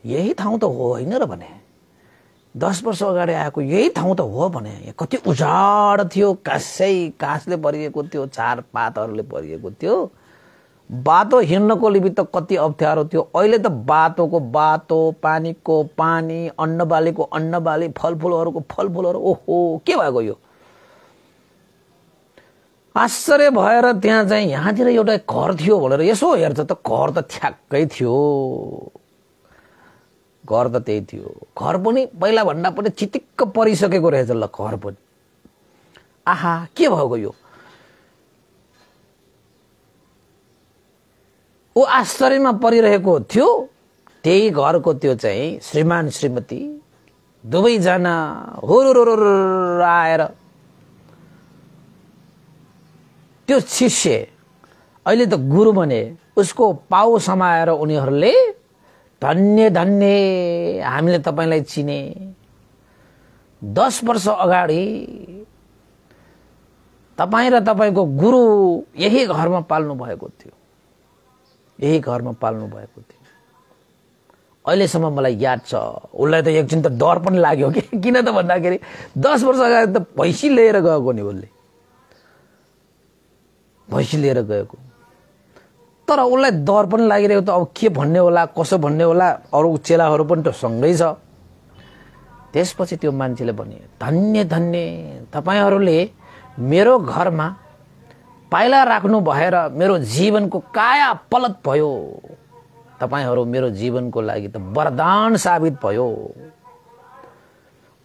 यही ठाउँ त हो होइन र भने दस वर्ष अगाडि आएको यही ठाउँ त हो भने कति उजाड थियो कासै काँसले भरिएको थियो चार पातहरूले भरिएको थियो बाटो हिँड्नको त कति अप्ठ्यारो थियो अहिले त बाटोको बाटो पानीको पानी अन्नबालीको अन्नबाली फलफुलहरूको फलफुलहरू ओहो के भएको यो आश्चर्य भएर त्यहाँ चाहिँ यहाँतिर एउटा घर थियो भनेर यसो हेर्छ त घर त ठ्याक्कै थियो घर त त्यही थियो घर पनि पहिलाभन्दा पनि चितिक्क परिसकेको रहेछ ल घर पनि आहा के भएको यो ऊ आश्चर्यमा परिरहेको थियो त्यही घरको त्यो चाहिँ श्रीमान श्रीमती दुवैजना हुरुरुरु आएर त्यो शिष्य अहिले त गुरु भने उसको पाउ समाएर उनीहरूले धन्य धन्य हामीले तपाईँलाई चिने दस वर्ष अगाडि तपाईँ र तपाईँको गुरु यही घरमा पाल्नु भएको थियो यही घरमा पाल्नु भएको थियो अहिलेसम्म मलाई याद छ उसलाई त एकछिन त डर पनि लाग्यो कि *laughs* किन त भन्दाखेरि दस वर्ष अगाडि त भैँसी लिएर गएको नि उसले भैँसी लिएर गएको तर उसलाई डर पनि लागिरहेको त अब के भन्ने होला कसो भन्ने होला अरू चेलाहरू पनि त सँगै छ त्यसपछि त्यो मान्छेले भने धन्य धन्य तपाईँहरूले मेरो घरमा पाइला राख्नु भएर मेरो जीवनको काया पलत भयो तपाईँहरू मेरो जीवनको लागि त वरदान साबित भयो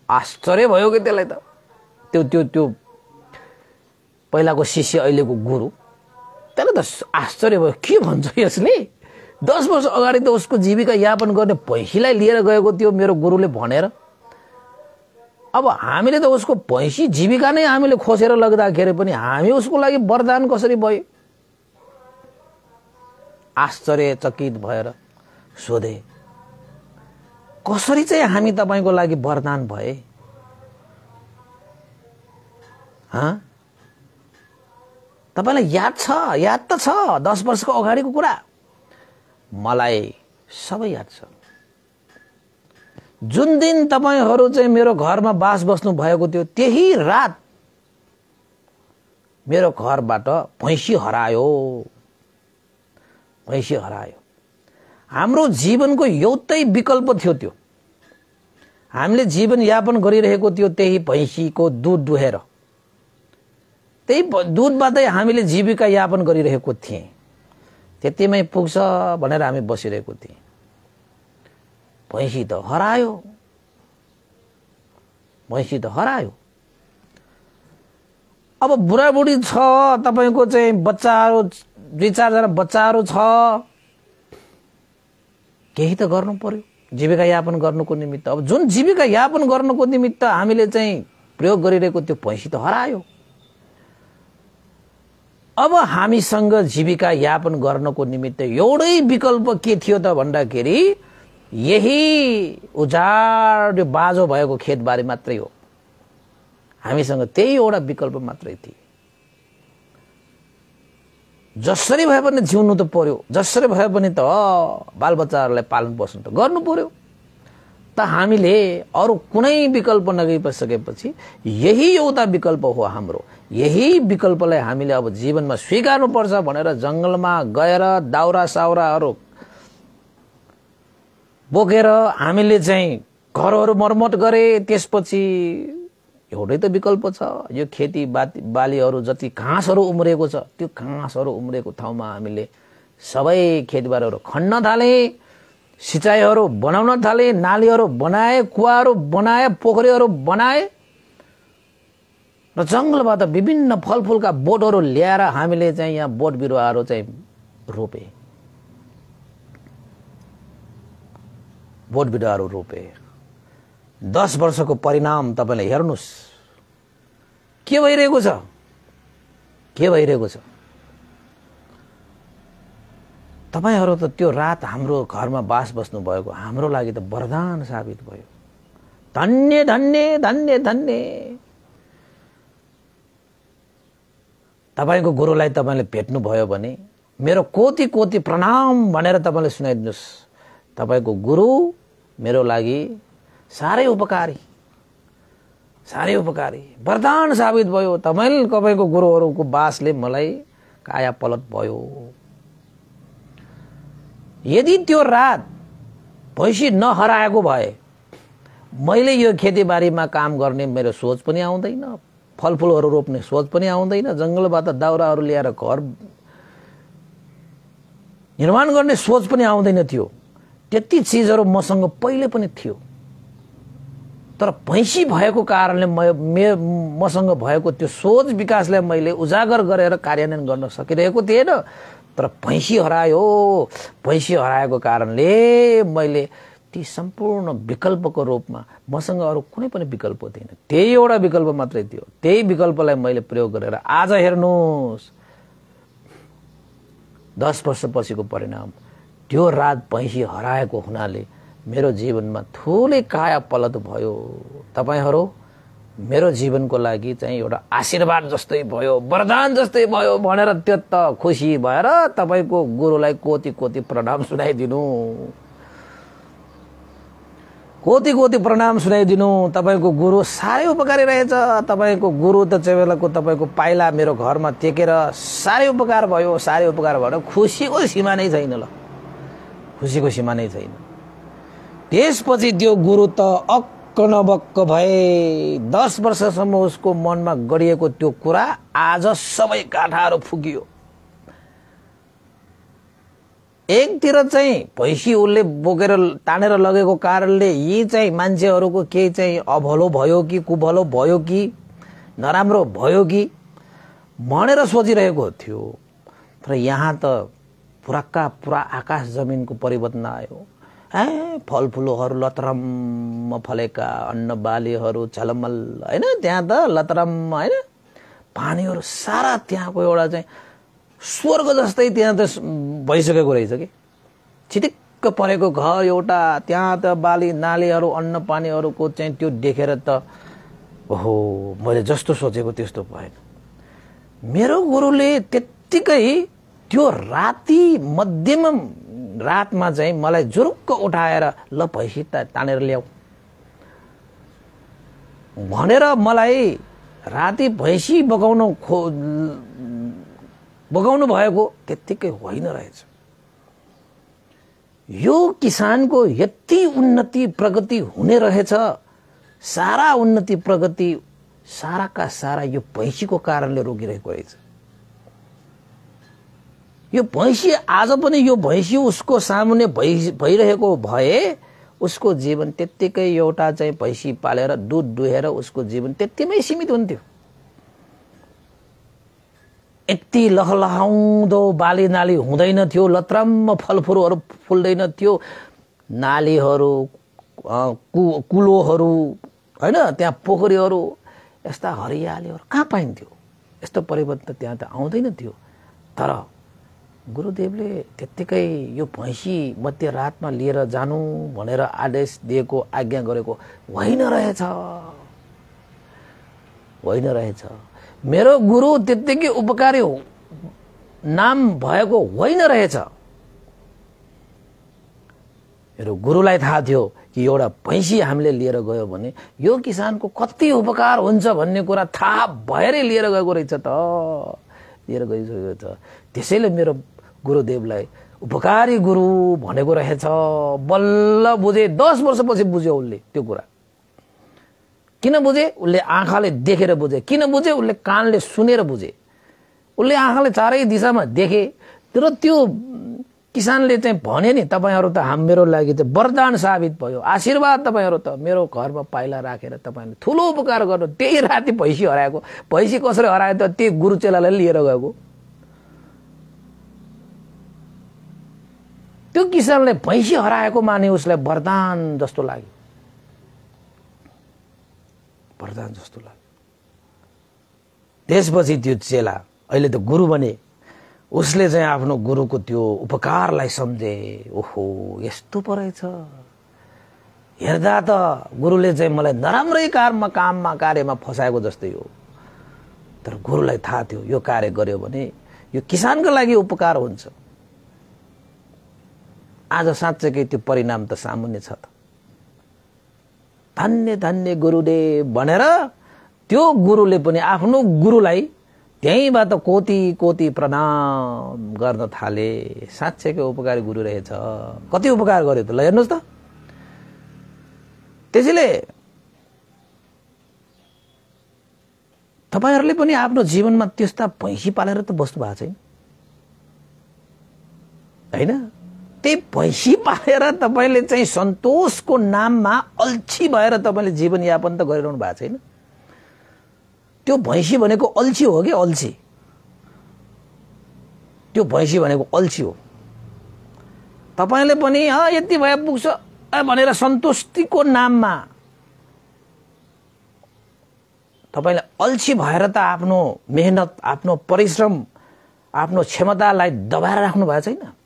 आश्चर्य भयो कि त्यसलाई त त्यो त्यो त्यो पहिलाको शिष्य अहिलेको गुरु त्यसलाई त आश्चर्य भयो के भन्छ यसले दस वर्ष अगाडि त उसको जीविका यापन गर्ने भैँसीलाई लिएर गएको थियो मेरो गुरुले भनेर अब हामीले त उसको भैँसी जीविका नै हामीले खोसेर लग्दाखेरि पनि हामी उसको लागि वरदान कसरी भयो आश्चर्यचकित भएर सोधे कसरी चाहिँ हामी तपाईँको लागि वरदान भए तपाईँलाई याद छ याद त छ दस वर्षको अगाडिको कुरा मलाई सबै याद छ जुन दिन तपाईँहरू चाहिँ मेरो घरमा बास बस्नु भएको थियो त्यही रात मेरो घरबाट भैँसी हरायो भैँसी हरायो हाम्रो जीवनको एउटै विकल्प थियो त्यो हामीले जीवनयापन गरिरहेको थियो त्यही भैँसीको दुध दुहेर त्यही दुधबाटै हामीले जीविका यापन गरिरहेको थिएँ त्यतिमै पुग्छ भनेर हामी बसिरहेको थियौँ भैँसी त हरायो भैँसी त हरायो अब बुढाबुढी छ तपाईँको चाहिँ बच्चाहरू दुई चारजना बच्चाहरू छ केही त गर्नु पर्यो जीविका यापन गर्नुको निमित्त अब जुन जीविका यापन गर्नुको निमित्त हामीले चाहिँ प्रयोग गरिरहेको त्यो भैँसी त हरायो अब हामीसँग जीविका यापन गर्नको निमित्त एउटै विकल्प के थियो त भन्दाखेरि यही उजाड बाजो भएको खेतबारी मात्रै हो हामीसँग त्यही एउटा विकल्प मात्रै थिए जसरी भए पनि जिउनु त पर्यो जसरी भए पनि त बालबच्चाहरूलाई पालन पोषण त गर्नु पर्यो त हामीले अरू कुनै विकल्प नगइसकेपछि यही एउटा विकल्प हो हाम्रो यही विकल्पलाई हामीले अब जीवनमा स्वीकार्नुपर्छ भनेर जङ्गलमा गएर दाउरा साउराहरू बोकेर हामीले चाहिँ घरहरू मर्मत गरे त्यसपछि एउटै त विकल्प छ यो खेती बाती बालीहरू जति घाँसहरू उम्रिएको छ त्यो घाँसहरू उम्रेको ठाउँमा हामीले सबै खेतीबारीहरू खन्न थाले सिँचाइहरू बनाउन थाले नालीहरू बनाए कुवाहरू बनाए पोखरीहरू बनाए र जङ्गलबाट विभिन्न फलफुलका बोटहरू ल्याएर हामीले चाहिँ यहाँ बोट बिरुवाहरू चाहिँ रोपे बोट बिरुवाहरू रोपे दस वर्षको परिणाम तपाईँले हेर्नुहोस् के भइरहेको छ के भइरहेको छ तपाईँहरू त त्यो रात हाम्रो घरमा बास बस्नुभएको हाम्रो लागि त वरदान साबित भयो धन्य धन्य धन्य धन्य तपाईँको गुरुलाई तपाईँले भेट्नुभयो भने मेरो कोति कोति प्रणाम भनेर तपाईँले सुनाइदिनुहोस् तपाईँको गुरु मेरो लागि साह्रै उपकारी साह्रै उपकारी वरदान साबित भयो तपाईँ तपाईँको गुरुहरूको बासले मलाई काया भयो यदि त्यो रात भैँसी नहराएको भए मैले यो खेतीबारीमा काम गर्ने मेरो सोच पनि आउँदैन फलफुलहरू रोप्ने सोच पनि आउँदैन जङ्गलबाट दाउराहरू ल्याएर घर निर्माण गर्ने सोच पनि आउँदैन थियो त्यति चिजहरू मसँग पहिले पनि थियो तर भैँसी भएको कारणले म मे मसँग भएको त्यो सोच विकासलाई मैले उजागर गरेर कार्यान्वयन गर्न सकिरहेको थिएन तर भैँसी हरायो भैँसी हराएको कारणले मैले ती सम्पूर्ण विकल्पको रूपमा मसँग अरू कुनै पनि विकल्प थिएन त्यही एउटा विकल्प मात्रै थियो त्यही विकल्पलाई मैले प्रयोग गरेर आज हेर्नुहोस् दस वर्षपछिको परिणाम त्यो रात भैँसी हराएको हुनाले मेरो जीवनमा ठुलै काया पलत भयो तपाईँहरू मेरो जीवनको लागि चाहिँ एउटा आशीर्वाद जस्तै भयो वरदान जस्तै भयो भनेर त्यो त खुसी भएर तपाईँको गुरुलाई कोति कोति प्रणाम सुनाइदिनु कोति कोति प्रणाम सुनाइदिनु तपाईँको गुरु साह्रै उपकारी रहेछ तपाईँको गुरु त बेलाको तपाईँको पाइला मेरो घरमा टेकेर साह्रै उपकार भयो साह्रै उपकार भएर खुसीको सीमा नै छैन ल खुसीको सीमा नै छैन त्यसपछि त्यो गुरु त अक्क नबक्क भए दस वर्षसम्म उसको मनमा गढिएको त्यो कुरा आज सबै काठाहरू फुकियो एकतिर चाहिँ भैँसी उसले बोकेर तानेर लगेको कारणले यी चाहिँ मान्छेहरूको केही चाहिँ अभलो भयो कि कुभलो भयो कि नराम्रो भयो कि भनेर सोचिरहेको थियो तर यहाँ त पुराका पुरा आकाश जमिनको परिवर्तन आयो ए फलफुलहरू लतरम्म फलेका अन्न बालीहरू छलमल होइन त्यहाँ त लतरम्म होइन पानीहरू सारा त्यहाँको एउटा चाहिँ स्वर्ग जस्तै त्यहाँ त भइसकेको रहेछ कि छिटिक्क परेको घर एउटा त्यहाँ त बाली नालीहरू अन्नपानीहरूको चाहिँ त्यो देखेर त ओहो मैले जस्तो सोचेको त्यस्तो भएन मेरो गुरुले त्यत्तिकै त्यो राति मध्यम रातमा चाहिँ मलाई जुरुक्क उठाएर ल भैँसी तानेर ल्याऊ भनेर मलाई राति भैँसी बगाउन खो बगाउनु भएको त्यत्तिकै होइन रहेछ यो किसानको यति उन्नति प्रगति हुने रहेछ सारा उन्नति प्रगति साराका सारा यो भैँसीको कारणले रोकिरहेको रहेछ यो भैँसी आज पनि यो भैँसी उसको सामुन्ने भइरहेको भए उसको जीवन त्यत्तिकै एउटा चाहिँ भैँसी पालेर दुध दुहेर उसको जीवन त्यत्तिमै सीमित हुन्थ्यो यति लहलहाउँदो बाली नाली हुँदैन थियो लत्राम्म फलफुलहरू फुल्दैन थियो नालीहरू कु कुलोहरू होइन त्यहाँ पोखरीहरू यस्ता हरियालीहरू कहाँ पाइन्थ्यो यस्तो परिवर्तन त्यहाँ त आउँदैन थियो तर गुरुदेवले त्यत्तिकै यो भैँसी रातमा लिएर जानु भनेर आदेश दिएको आज्ञा गरेको होइन रहेछ होइन रहेछ मेरो गुरु त्यत्तिकै उपकारी नाम भएको होइन रहेछ मेरो गुरुलाई थाहा थियो कि एउटा भैँसी हामीले लिएर गयो भने यो किसानको कति उपकार हुन्छ भन्ने कुरा थाहा भएरै लिएर गएको रहेछ त लिएर गइसकेको छ त्यसैले मेरो गुरुदेवलाई उपकारी गुरु भनेको रहेछ बल्ल बुझे दस वर्षपछि बुझ्यो उसले त्यो कुरा किन बुझे उसले आँखाले देखेर बुझे किन बुझे उसले कानले सुनेर बुझे उसले आँखाले चारै दिशामा देखे तर त्यो किसानले चाहिँ भने नि तपाईँहरू त हाम मेरो लागि चाहिँ वरदान साबित भयो आशीर्वाद तपाईँहरू त मेरो घरमा पाइला राखेर रा तपाईँहरूले ठुलो उपकार गर्नु त्यही राति भैँसी हराएको भैँसी कसरी हरायो त त्यही गुरुचेलालाई लिएर गएको त्यो किसानले भैँसी हराएको माने उसलाई वरदान जस्तो लाग्यो वरदान जस्तो लाग्यो त्यसपछि त्यो चेला अहिले त गुरु भने उसले चाहिँ आफ्नो गुरुको त्यो उपकारलाई सम्झे ओहो यस्तो परेछ हेर्दा त गुरुले चाहिँ मलाई नराम्रै काममा काममा कार्यमा फसाएको जस्तै हो तर गुरुलाई थाहा थियो यो कार्य गर्यो भने यो किसानको लागि उपकार हुन्छ आज साँच्चैकै त्यो परिणाम त सामान्य छ त धन्य धन्य गुरुदेव भनेर त्यो गुरुले पनि आफ्नो गुरुलाई त्यहीँबाट कोति कोति प्रणाम गर्न थाले साँच्चैको उपकार गुरु रहेछ कति उपकार गर्यो त ल हेर्नुहोस् त त्यसैले तपाईँहरूले पनि आफ्नो जीवनमा त्यस्ता भैँसी पालेर त बस्नु भएको छैन होइन त्यही भैँसी पालेर तपाईँले चाहिँ सन्तोषको नाममा अल्छी भएर तपाईँले जीवनयापन त गरिरहनु भएको छैन त्यो भैँसी भनेको अल्छी हो कि अल्छी त्यो भैँसी भनेको अल्छी हो तपाईँले पनि यति भए पुग्छ भनेर सन्तुष्टिको नाममा तपाईँले अल्छी भएर त आफ्नो मेहनत आफ्नो परिश्रम आफ्नो क्षमतालाई दबाएर राख्नु भएको छैन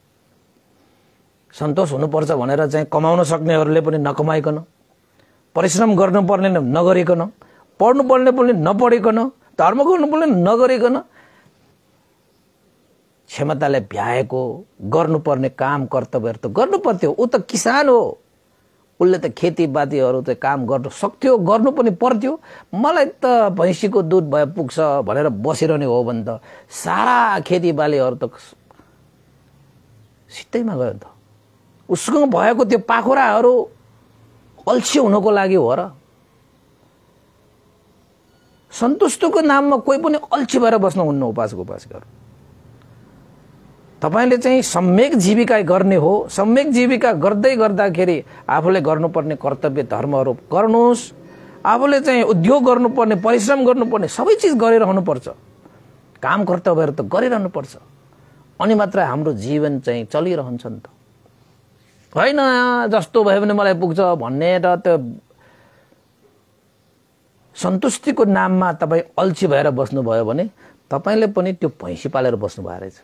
सन्तोष हुनुपर्छ भनेर चाहिँ कमाउन सक्नेहरूले पनि नकमाइकन परिश्रम गर्नुपर्ने नगरिकन पढ्नु पर्ने पनि नपढिकन धर्म गर्नु पर्ने नगरिकन क्षमताले भ्याएको गर्नुपर्ने काम कर्तव्यहरू त गर्नु पर्थ्यो ऊ त किसान हो उसले त खेतीपातीहरू त काम गर्नु सक्थ्यो गर्नु पनि पर्थ्यो मलाई त भैँसीको दुध भए पुग्छ भनेर बसिरहने हो भने त सारा खेतीबालीहरू त सित्तैमा गयो नि त उसँग भएको त्यो पाखुराहरू अल्छी हुनको लागि हो र सन्तुष्टको नाममा कोही पनि अल्छी भएर बस्नुहुन्न उपास गर तपाईँले चाहिँ सम्यक जीविका गर्ने हो सम्यक जीविका गर्दै गर्दाखेरि आफूले गर्नुपर्ने कर्तव्य धर्महरू गर्नुहोस् आफूले चाहिँ उद्योग गर्नुपर्ने परिश्रम गर्नुपर्ने सबै चिज गरिरहनुपर्छ काम कर्तव्यहरू त गरिरहनुपर्छ अनि मात्र हाम्रो जीवन चाहिँ चलिरहन्छ नि त होइन जस्तो भयो भने मलाई पुग्छ भन्ने र त्यो सन्तुष्टिको नाममा तपाईँ अल्छी भएर बस्नुभयो भने तपाईँले पनि त्यो भैँसी पालेर बस्नुभएको रहेछ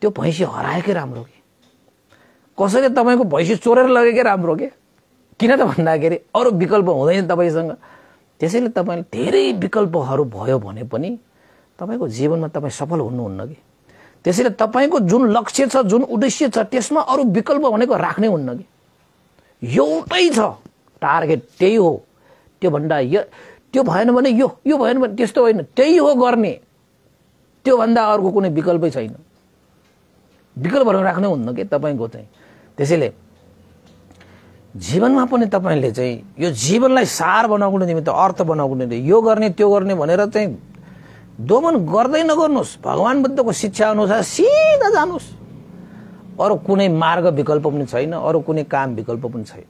त्यो भैँसी हराएकै राम्रो कि कसैले तपाईँको भैँसी चोरेर लगेकै राम्रो कि किन त भन्दाखेरि अरू विकल्प हुँदैन तपाईँसँग त्यसैले तपाईँले धेरै विकल्पहरू भयो भने पनि तपाईँको जीवनमा तपाईँ सफल हुनुहुन्न कि त्यसैले तपाईँको जुन लक्ष्य छ जुन उद्देश्य छ त्यसमा अरू विकल्प भनेको राख्नै हुन्न कि एउटै छ टार्गेट त्यही हो त्योभन्दा यो त्यो भएन भने यो यो भएन भने त्यस्तो होइन त्यही हो गर्ने त्योभन्दा अर्को कुनै विकल्पै छैन विकल्पहरू राख्नै हुन्न कि तपाईँको चाहिँ त्यसैले जीवनमा पनि तपाईँले चाहिँ यो जीवनलाई सार बनाउनु निमित्त अर्थ बनाउनु निमित्त यो गर्ने त्यो गर्ने भनेर चाहिँ दोमन गर्दै नगर्नुहोस् भगवान् बुद्धको शिक्षा अनुसार सिधा जानुहोस् अरू कुनै मार्ग विकल्प पनि छैन अरू कुनै काम विकल्प पनि छैन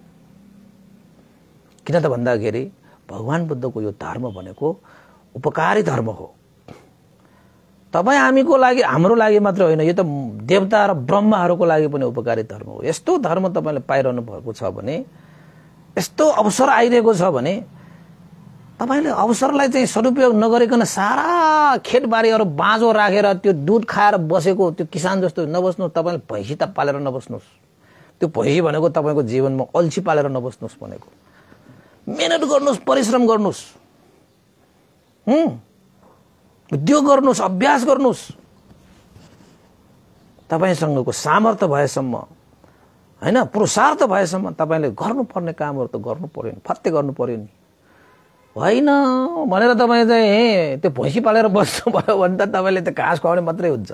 किन त भन्दाखेरि भगवान् बुद्धको यो धर्म भनेको उपकारी धर्म हो तपाईँ हामीको लागि हाम्रो लागि मात्र होइन यो त देवता र ब्रह्माहरूको लागि पनि उपकारी धर्म हो यस्तो धर्म तपाईँले पाइरहनु भएको छ भने यस्तो अवसर आइरहेको छ भने तपाईँले अवसरलाई चाहिँ सदुपयोग नगरिकन सारा खेतबारीहरू बाँझो राखेर रा, त्यो दुध खाएर बसेको त्यो किसान जस्तो नबस्नु तपाईँले भैँसी त पालेर नबस्नुहोस् त्यो भैँसी भनेको तपाईँको जीवनमा अल्छी पालेर नबस्नुहोस् भनेको मिहिनेत गर्नुहोस् परिश्रम गर्नुहोस् उद्योग गर्नुहोस् अभ्यास गर्नुहोस् तपाईँसँगको सामर्थ्य भएसम्म होइन पुरुषार्थ भएसम्म तपाईँले गर्नुपर्ने कामहरू त गर्नु पऱ्यो नि फत्ते गर्नु पऱ्यो नि होइन भनेर तपाईँ चाहिँ त्यो भैँसी पालेर बस्नुभयो भने त तपाईँले त घाँस खुवाउने मात्रै हुन्छ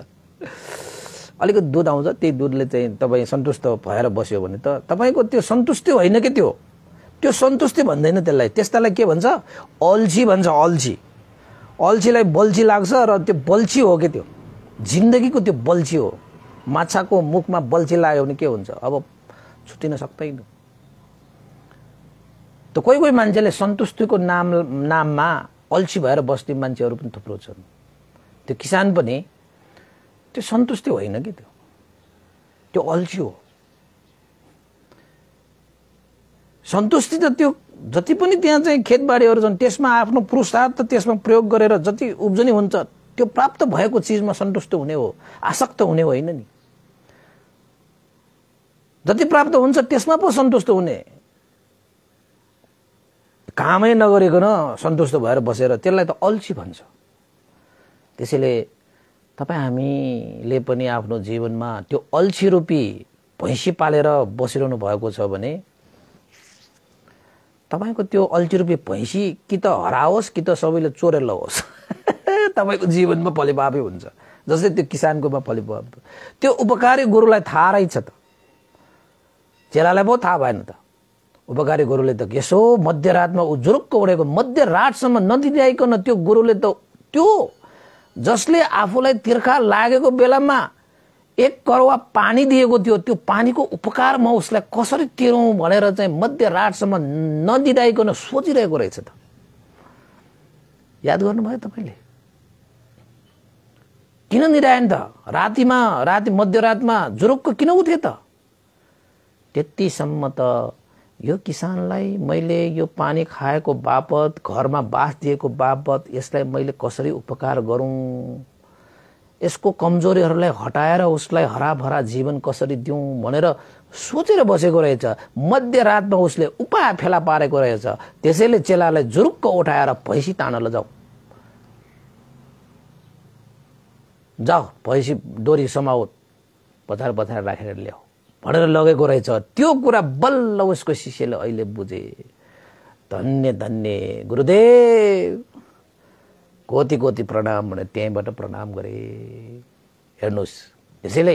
अलिकति दुध आउँछ त्यही दुधले चाहिँ तपाईँ सन्तुष्ट भएर बस्यो भने त तपाईँको त्यो सन्तुष्टि होइन कि त्यो त्यो सन्तुष्टि भन्दैन त्यसलाई त्यस्तालाई के भन्छ अल्छी भन्छ अल्छी अल्छीलाई बल्छी लाग्छ र त्यो बल्छी हो कि त्यो जिन्दगीको त्यो बल्छी हो माछाको मुखमा बल्छी लाग्यो भने के हुन्छ अब छुट्टिन सक्दैन त कोही कोही मान्छेले सन्तुष्टिको नाम नाममा अल्छी भएर बस्ने मान्छेहरू पनि थुप्रो छन् त्यो किसान पनि त्यो सन्तुष्टि होइन कि त्यो त्यो अल्छी हो सन्तुष्टि त त्यो जति पनि त्यहाँ चाहिँ खेतबारीहरू छन् त्यसमा आफ्नो पुरुषार्थ त्यसमा प्रयोग गरेर जति उब्जनी हुन्छ त्यो प्राप्त भएको चिजमा सन्तुष्ट हुने हो आसक्त हुने होइन नि जति प्राप्त हुन्छ त्यसमा पो सन्तुष्ट हुने कामै नगरिकन सन्तुष्ट भएर बसेर त्यसलाई त अल्छी भन्छ त्यसैले तपाईँ हामीले पनि आफ्नो जीवनमा त्यो अल्छी रूपी भैँसी पालेर बसिरहनु भएको छ भने तपाईँको त्यो अल्छी रूपी भैँसी कि त हराओस् कि त सबैले चोरेर लगाओस् *laughs* तपाईँको जीवनमा फलिभावै हुन्छ जस्तै त्यो किसानकोमा फलिभाव त्यो उपकारी गोरुलाई थाहा रहेछ त चेलालाई पो थाहा भएन त उपकारी गुरुले त यसो मध्यरातमा ऊ जुरुक्क उडेको मध्यरातसम्म नदिइआइकन त्यो गुरुले त त्यो जसले आफूलाई तिर्खा लागेको बेलामा एक करवा पानी दिएको थियो त्यो पानीको उपकार म उसलाई कसरी तिरौँ भनेर चाहिँ मध्यरातसम्म नदिँदाइकन सोचिरहेको रहेछ त याद गर्नुभयो तपाईँले किन निरायन त रातिमा राति मध्यरातमा जुरुक्क किन उठे त त्यतिसम्म त यो किसानलाई मैले यो पानी खाएको बापत घरमा बास दिएको बापत यसलाई मैले कसरी उपकार गरौँ यसको कमजोरीहरूलाई हटाएर उसलाई हराभरा जीवन कसरी दिउँ भनेर सोचेर बसेको रहेछ मध्यरातमा उसले उपाय फेला पारेको रहेछ त्यसैले चेलालाई जुरुक्क उठाएर भैँसी तान लजाऊ जाऊ भैँसी डोरी समाओ पछार पछार राखेर ल्याऊ भनेर लगेको रहेछ त्यो कुरा बल्ल उसको शिष्यले अहिले बुझे धन्य धन्य गुरुदेव कोति कोति प्रणाम भनेर त्यहीँबाट प्रणाम गरे हेर्नुहोस् यसैले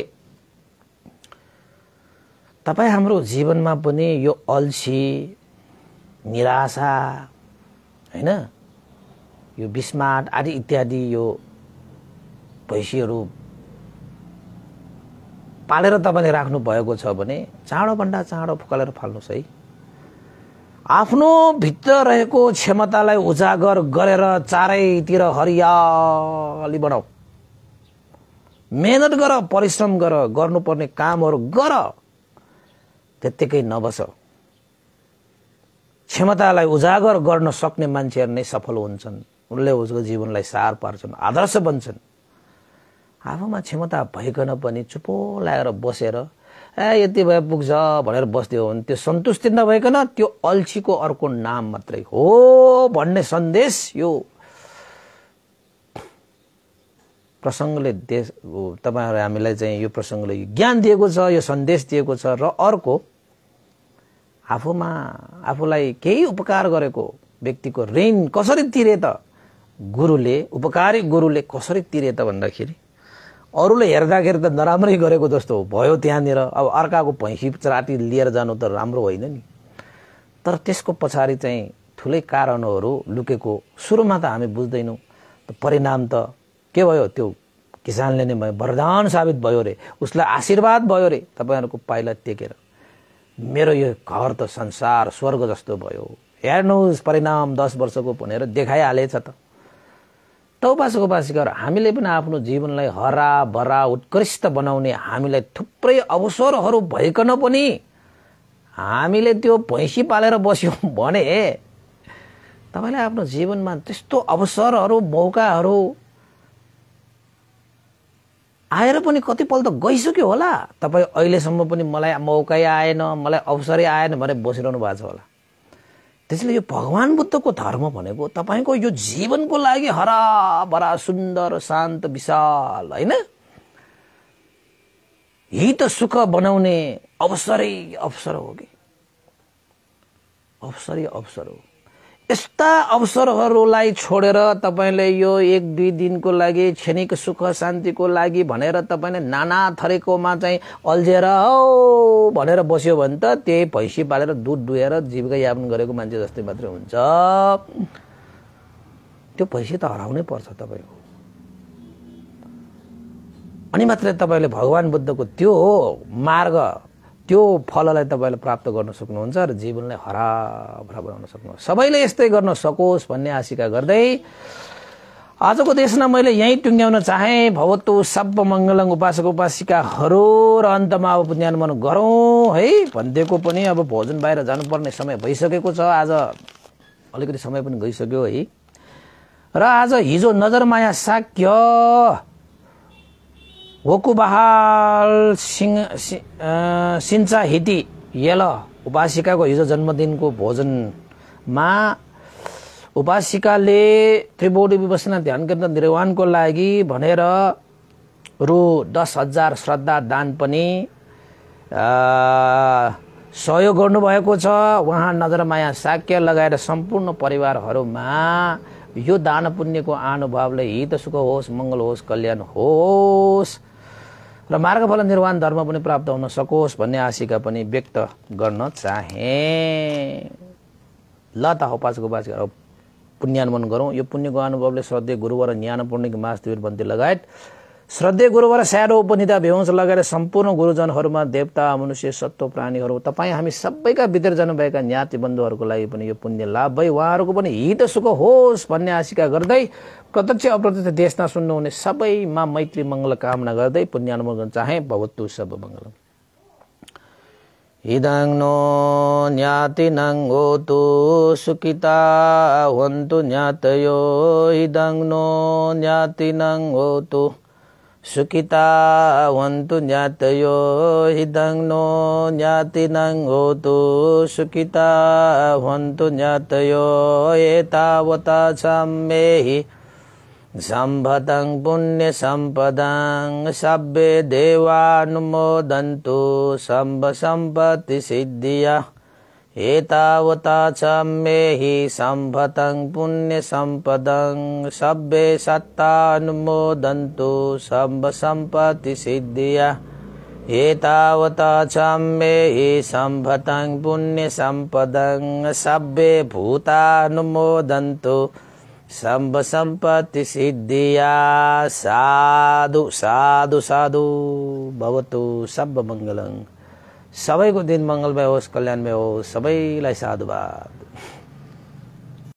तपाईँ हाम्रो जीवनमा पनि यो अल्छी निराशा होइन यो विस्मार्ट आदि इत्यादि यो भैँसीहरू पालेर तपाईँले राख्नु भएको छ भने चाँडोभन्दा चाँडो फुकालेर फाल्नुहोस् है आफ्नो भित्र रहेको क्षमतालाई उजागर गरेर चारैतिर हरियाली बनाऊ मेहनत गर परिश्रम गर गर्नुपर्ने कामहरू गर त्यत्तिकै नबस क्षमतालाई उजागर गर्न सक्ने मान्छेहरू नै सफल हुन्छन् उनले उसको जीवनलाई सार पार्छन् आदर्श बन्छन् आफूमा क्षमता भइकन पनि चुपो लागेर बसेर ए यति भए पुग्छ भनेर बस्दियो भने त्यो सन्तुष्टि नभइकन त्यो अल्छीको अर्को नाम मात्रै हो भन्ने सन्देश यो प्रसङ्गले देश तपाईँहरू हामीलाई चाहिँ यो प्रसङ्गले ज्ञान दिएको छ यो सन्देश दिएको छ र अर्को आफूमा आफूलाई केही उपकार गरेको व्यक्तिको ऋण कसरी तिरे त गुरुले उपकारी गुरुले कसरी तिरे त भन्दाखेरि अरूले हेर्दाखेरि त नराम्रै गरेको जस्तो भयो त्यहाँनिर अब अर्काको भैँसी चराटी लिएर जानु त राम्रो होइन नि तर त्यसको पछाडि चाहिँ ठुलै कारणहरू लुकेको सुरुमा त हामी बुझ्दैनौँ त परिणाम त के भयो त्यो किसानले नै भयो वरदान साबित भयो रे उसलाई आशीर्वाद भयो रे तपाईँहरूको पाइला टेकेर मेरो यो घर त संसार स्वर्ग जस्तो भयो हेर्नुहोस् परिणाम दस वर्षको भनेर देखाइहालेछ त त उपासक हामीले पनि आफ्नो जीवनलाई हरा भरा उत्कृष्ट बनाउने हामीलाई थुप्रै अवसरहरू भइकन पनि हामीले त्यो भैँसी पालेर बस्यौँ भने तपाईँले आफ्नो जीवनमा त्यस्तो अवसरहरू मौकाहरू आएर पनि कतिपल्ट गइसक्यो होला तपाईँ अहिलेसम्म पनि मलाई मौकै आएन मलाई अवसरै आएन भनेर बसिरहनु भएको छ होला त्यसैले यो भगवान् बुद्धको धर्म भनेको तपाईँको यो जीवनको लागि हराभरा सुन्दर शान्त विशाल होइन यही त सुख बनाउने अवसरै अवसर हो कि अवसरै अवसर हो यस्ता अवसरहरूलाई छोडेर तपाईँले यो एक दुई दिनको लागि क्षणिक सुख शान्तिको लागि भनेर तपाईँले नाना थरीकोमा चाहिँ अल्झेर हो भनेर बस्यो भने त त्यही भैँसी पालेर दुध दुहेर जीविका यापन गरेको मान्छे जस्तै मात्रै हुन्छ त्यो भैँसी त हराउनै पर्छ तपाईँको अनि मात्रै तपाईँले भगवान् बुद्धको त्यो हो मार्ग त्यो फललाई तपाईँले प्राप्त गर्न सक्नुहुन्छ र जीवनलाई हराभरा बनाउन सक्नुहुन्छ सबैले यस्तै गर्न सकोस् भन्ने आशिका गर्दै आजको देशमा मैले यहीँ टुङ्ग्याउन चाहेँ भवतो सब मङ्गलङ उपासक उपासिकाहरू र अन्तमा अब मन गरौँ है भनिदिएको पनि अब भोजन बाहिर जानुपर्ने समय भइसकेको छ आज अलिकति समय पनि गइसक्यो है र आज हिजो नजरमाया साक्य वकुबहाल सिंह सिन्चा हिटी येल उपासिकाको हिजो जन्मदिनको भोजनमा उपासिकाले त्रिबोडी विवसना ध्यान केन्द्र निर्वाणको लागि भनेर रु दस हजार श्रद्धा दान पनि सहयोग गर्नुभएको छ उहाँ नजरमाया साक्य लगाएर सम्पूर्ण परिवारहरूमा यो दान पुण्यको अनुभवले हित सुख होस् मङ्गल होस् कल्याण होस् र मार्गफल निर्वाण धर्म पनि प्राप्त हुन सकोस् भन्ने आशिका पनि व्यक्त गर्न चाहे ल त हौपासको बास पुण्यान्वन गरौँ यो पुण्यको अनुभवले श्रद्धे गुरुवार ज्ञान ज्ञानपूर्णिक मास बन्दी लगायत श्रद्धे गुरुबाट स्यारो उपनिता भेवंश लगाएर सम्पूर्ण गुरुजनहरूमा देवता मनुष्य सत्व प्राणीहरू तपाईँ हामी सबैका बितेर जानुभएका ज्ञाति बन्धुहरूको लागि पनि यो पुण्य लाभ भई उहाँहरूको पनि हित सुख होस् भन्ने आशिका गर्दै प्रत्यक्ष अप्रत्यक्ष देशना सुन्नुहुने सबैमा मैत्री मङ्गल कामना गर्दै पुण्य गर्न चाहे भवतु सब मङ्गल इदाङ नो तु सुकिता हुन्तु ज्ञातयो इदाङ नो तु සුකිතා වන්තු ඥාතයෝ හිදං නෝ ඥාතිනං හෝතු සුකිතා වන්තු ඥාතයෝ ඒතාවතා සම්මේහි සම්භතං පුුණ්‍ය සම්පදං සබ්බේ දේවානුමෝදන්තු සම්බ සම්පති සිද්ධියා ඒතාවතා චම්මේහි සම්පතං පුුණ්‍ය සම්පදං සබ්බේ සත්තානුමෝ දන්තු සම්බ සම්පති සිද්ධිය ඒතාවතා චම්මේහි සම්පතං පුුණ්‍ය සම්පදං සබ්බේ භූතානුමෝ දන්තු සම්බ සම්පති සිද්ධියා සාදු සාදු සාදු භවතු සබ්බ මංගලං सबैको दिन मङ्गलमय होस् कल्याणमय होस् सबैलाई साधुवाद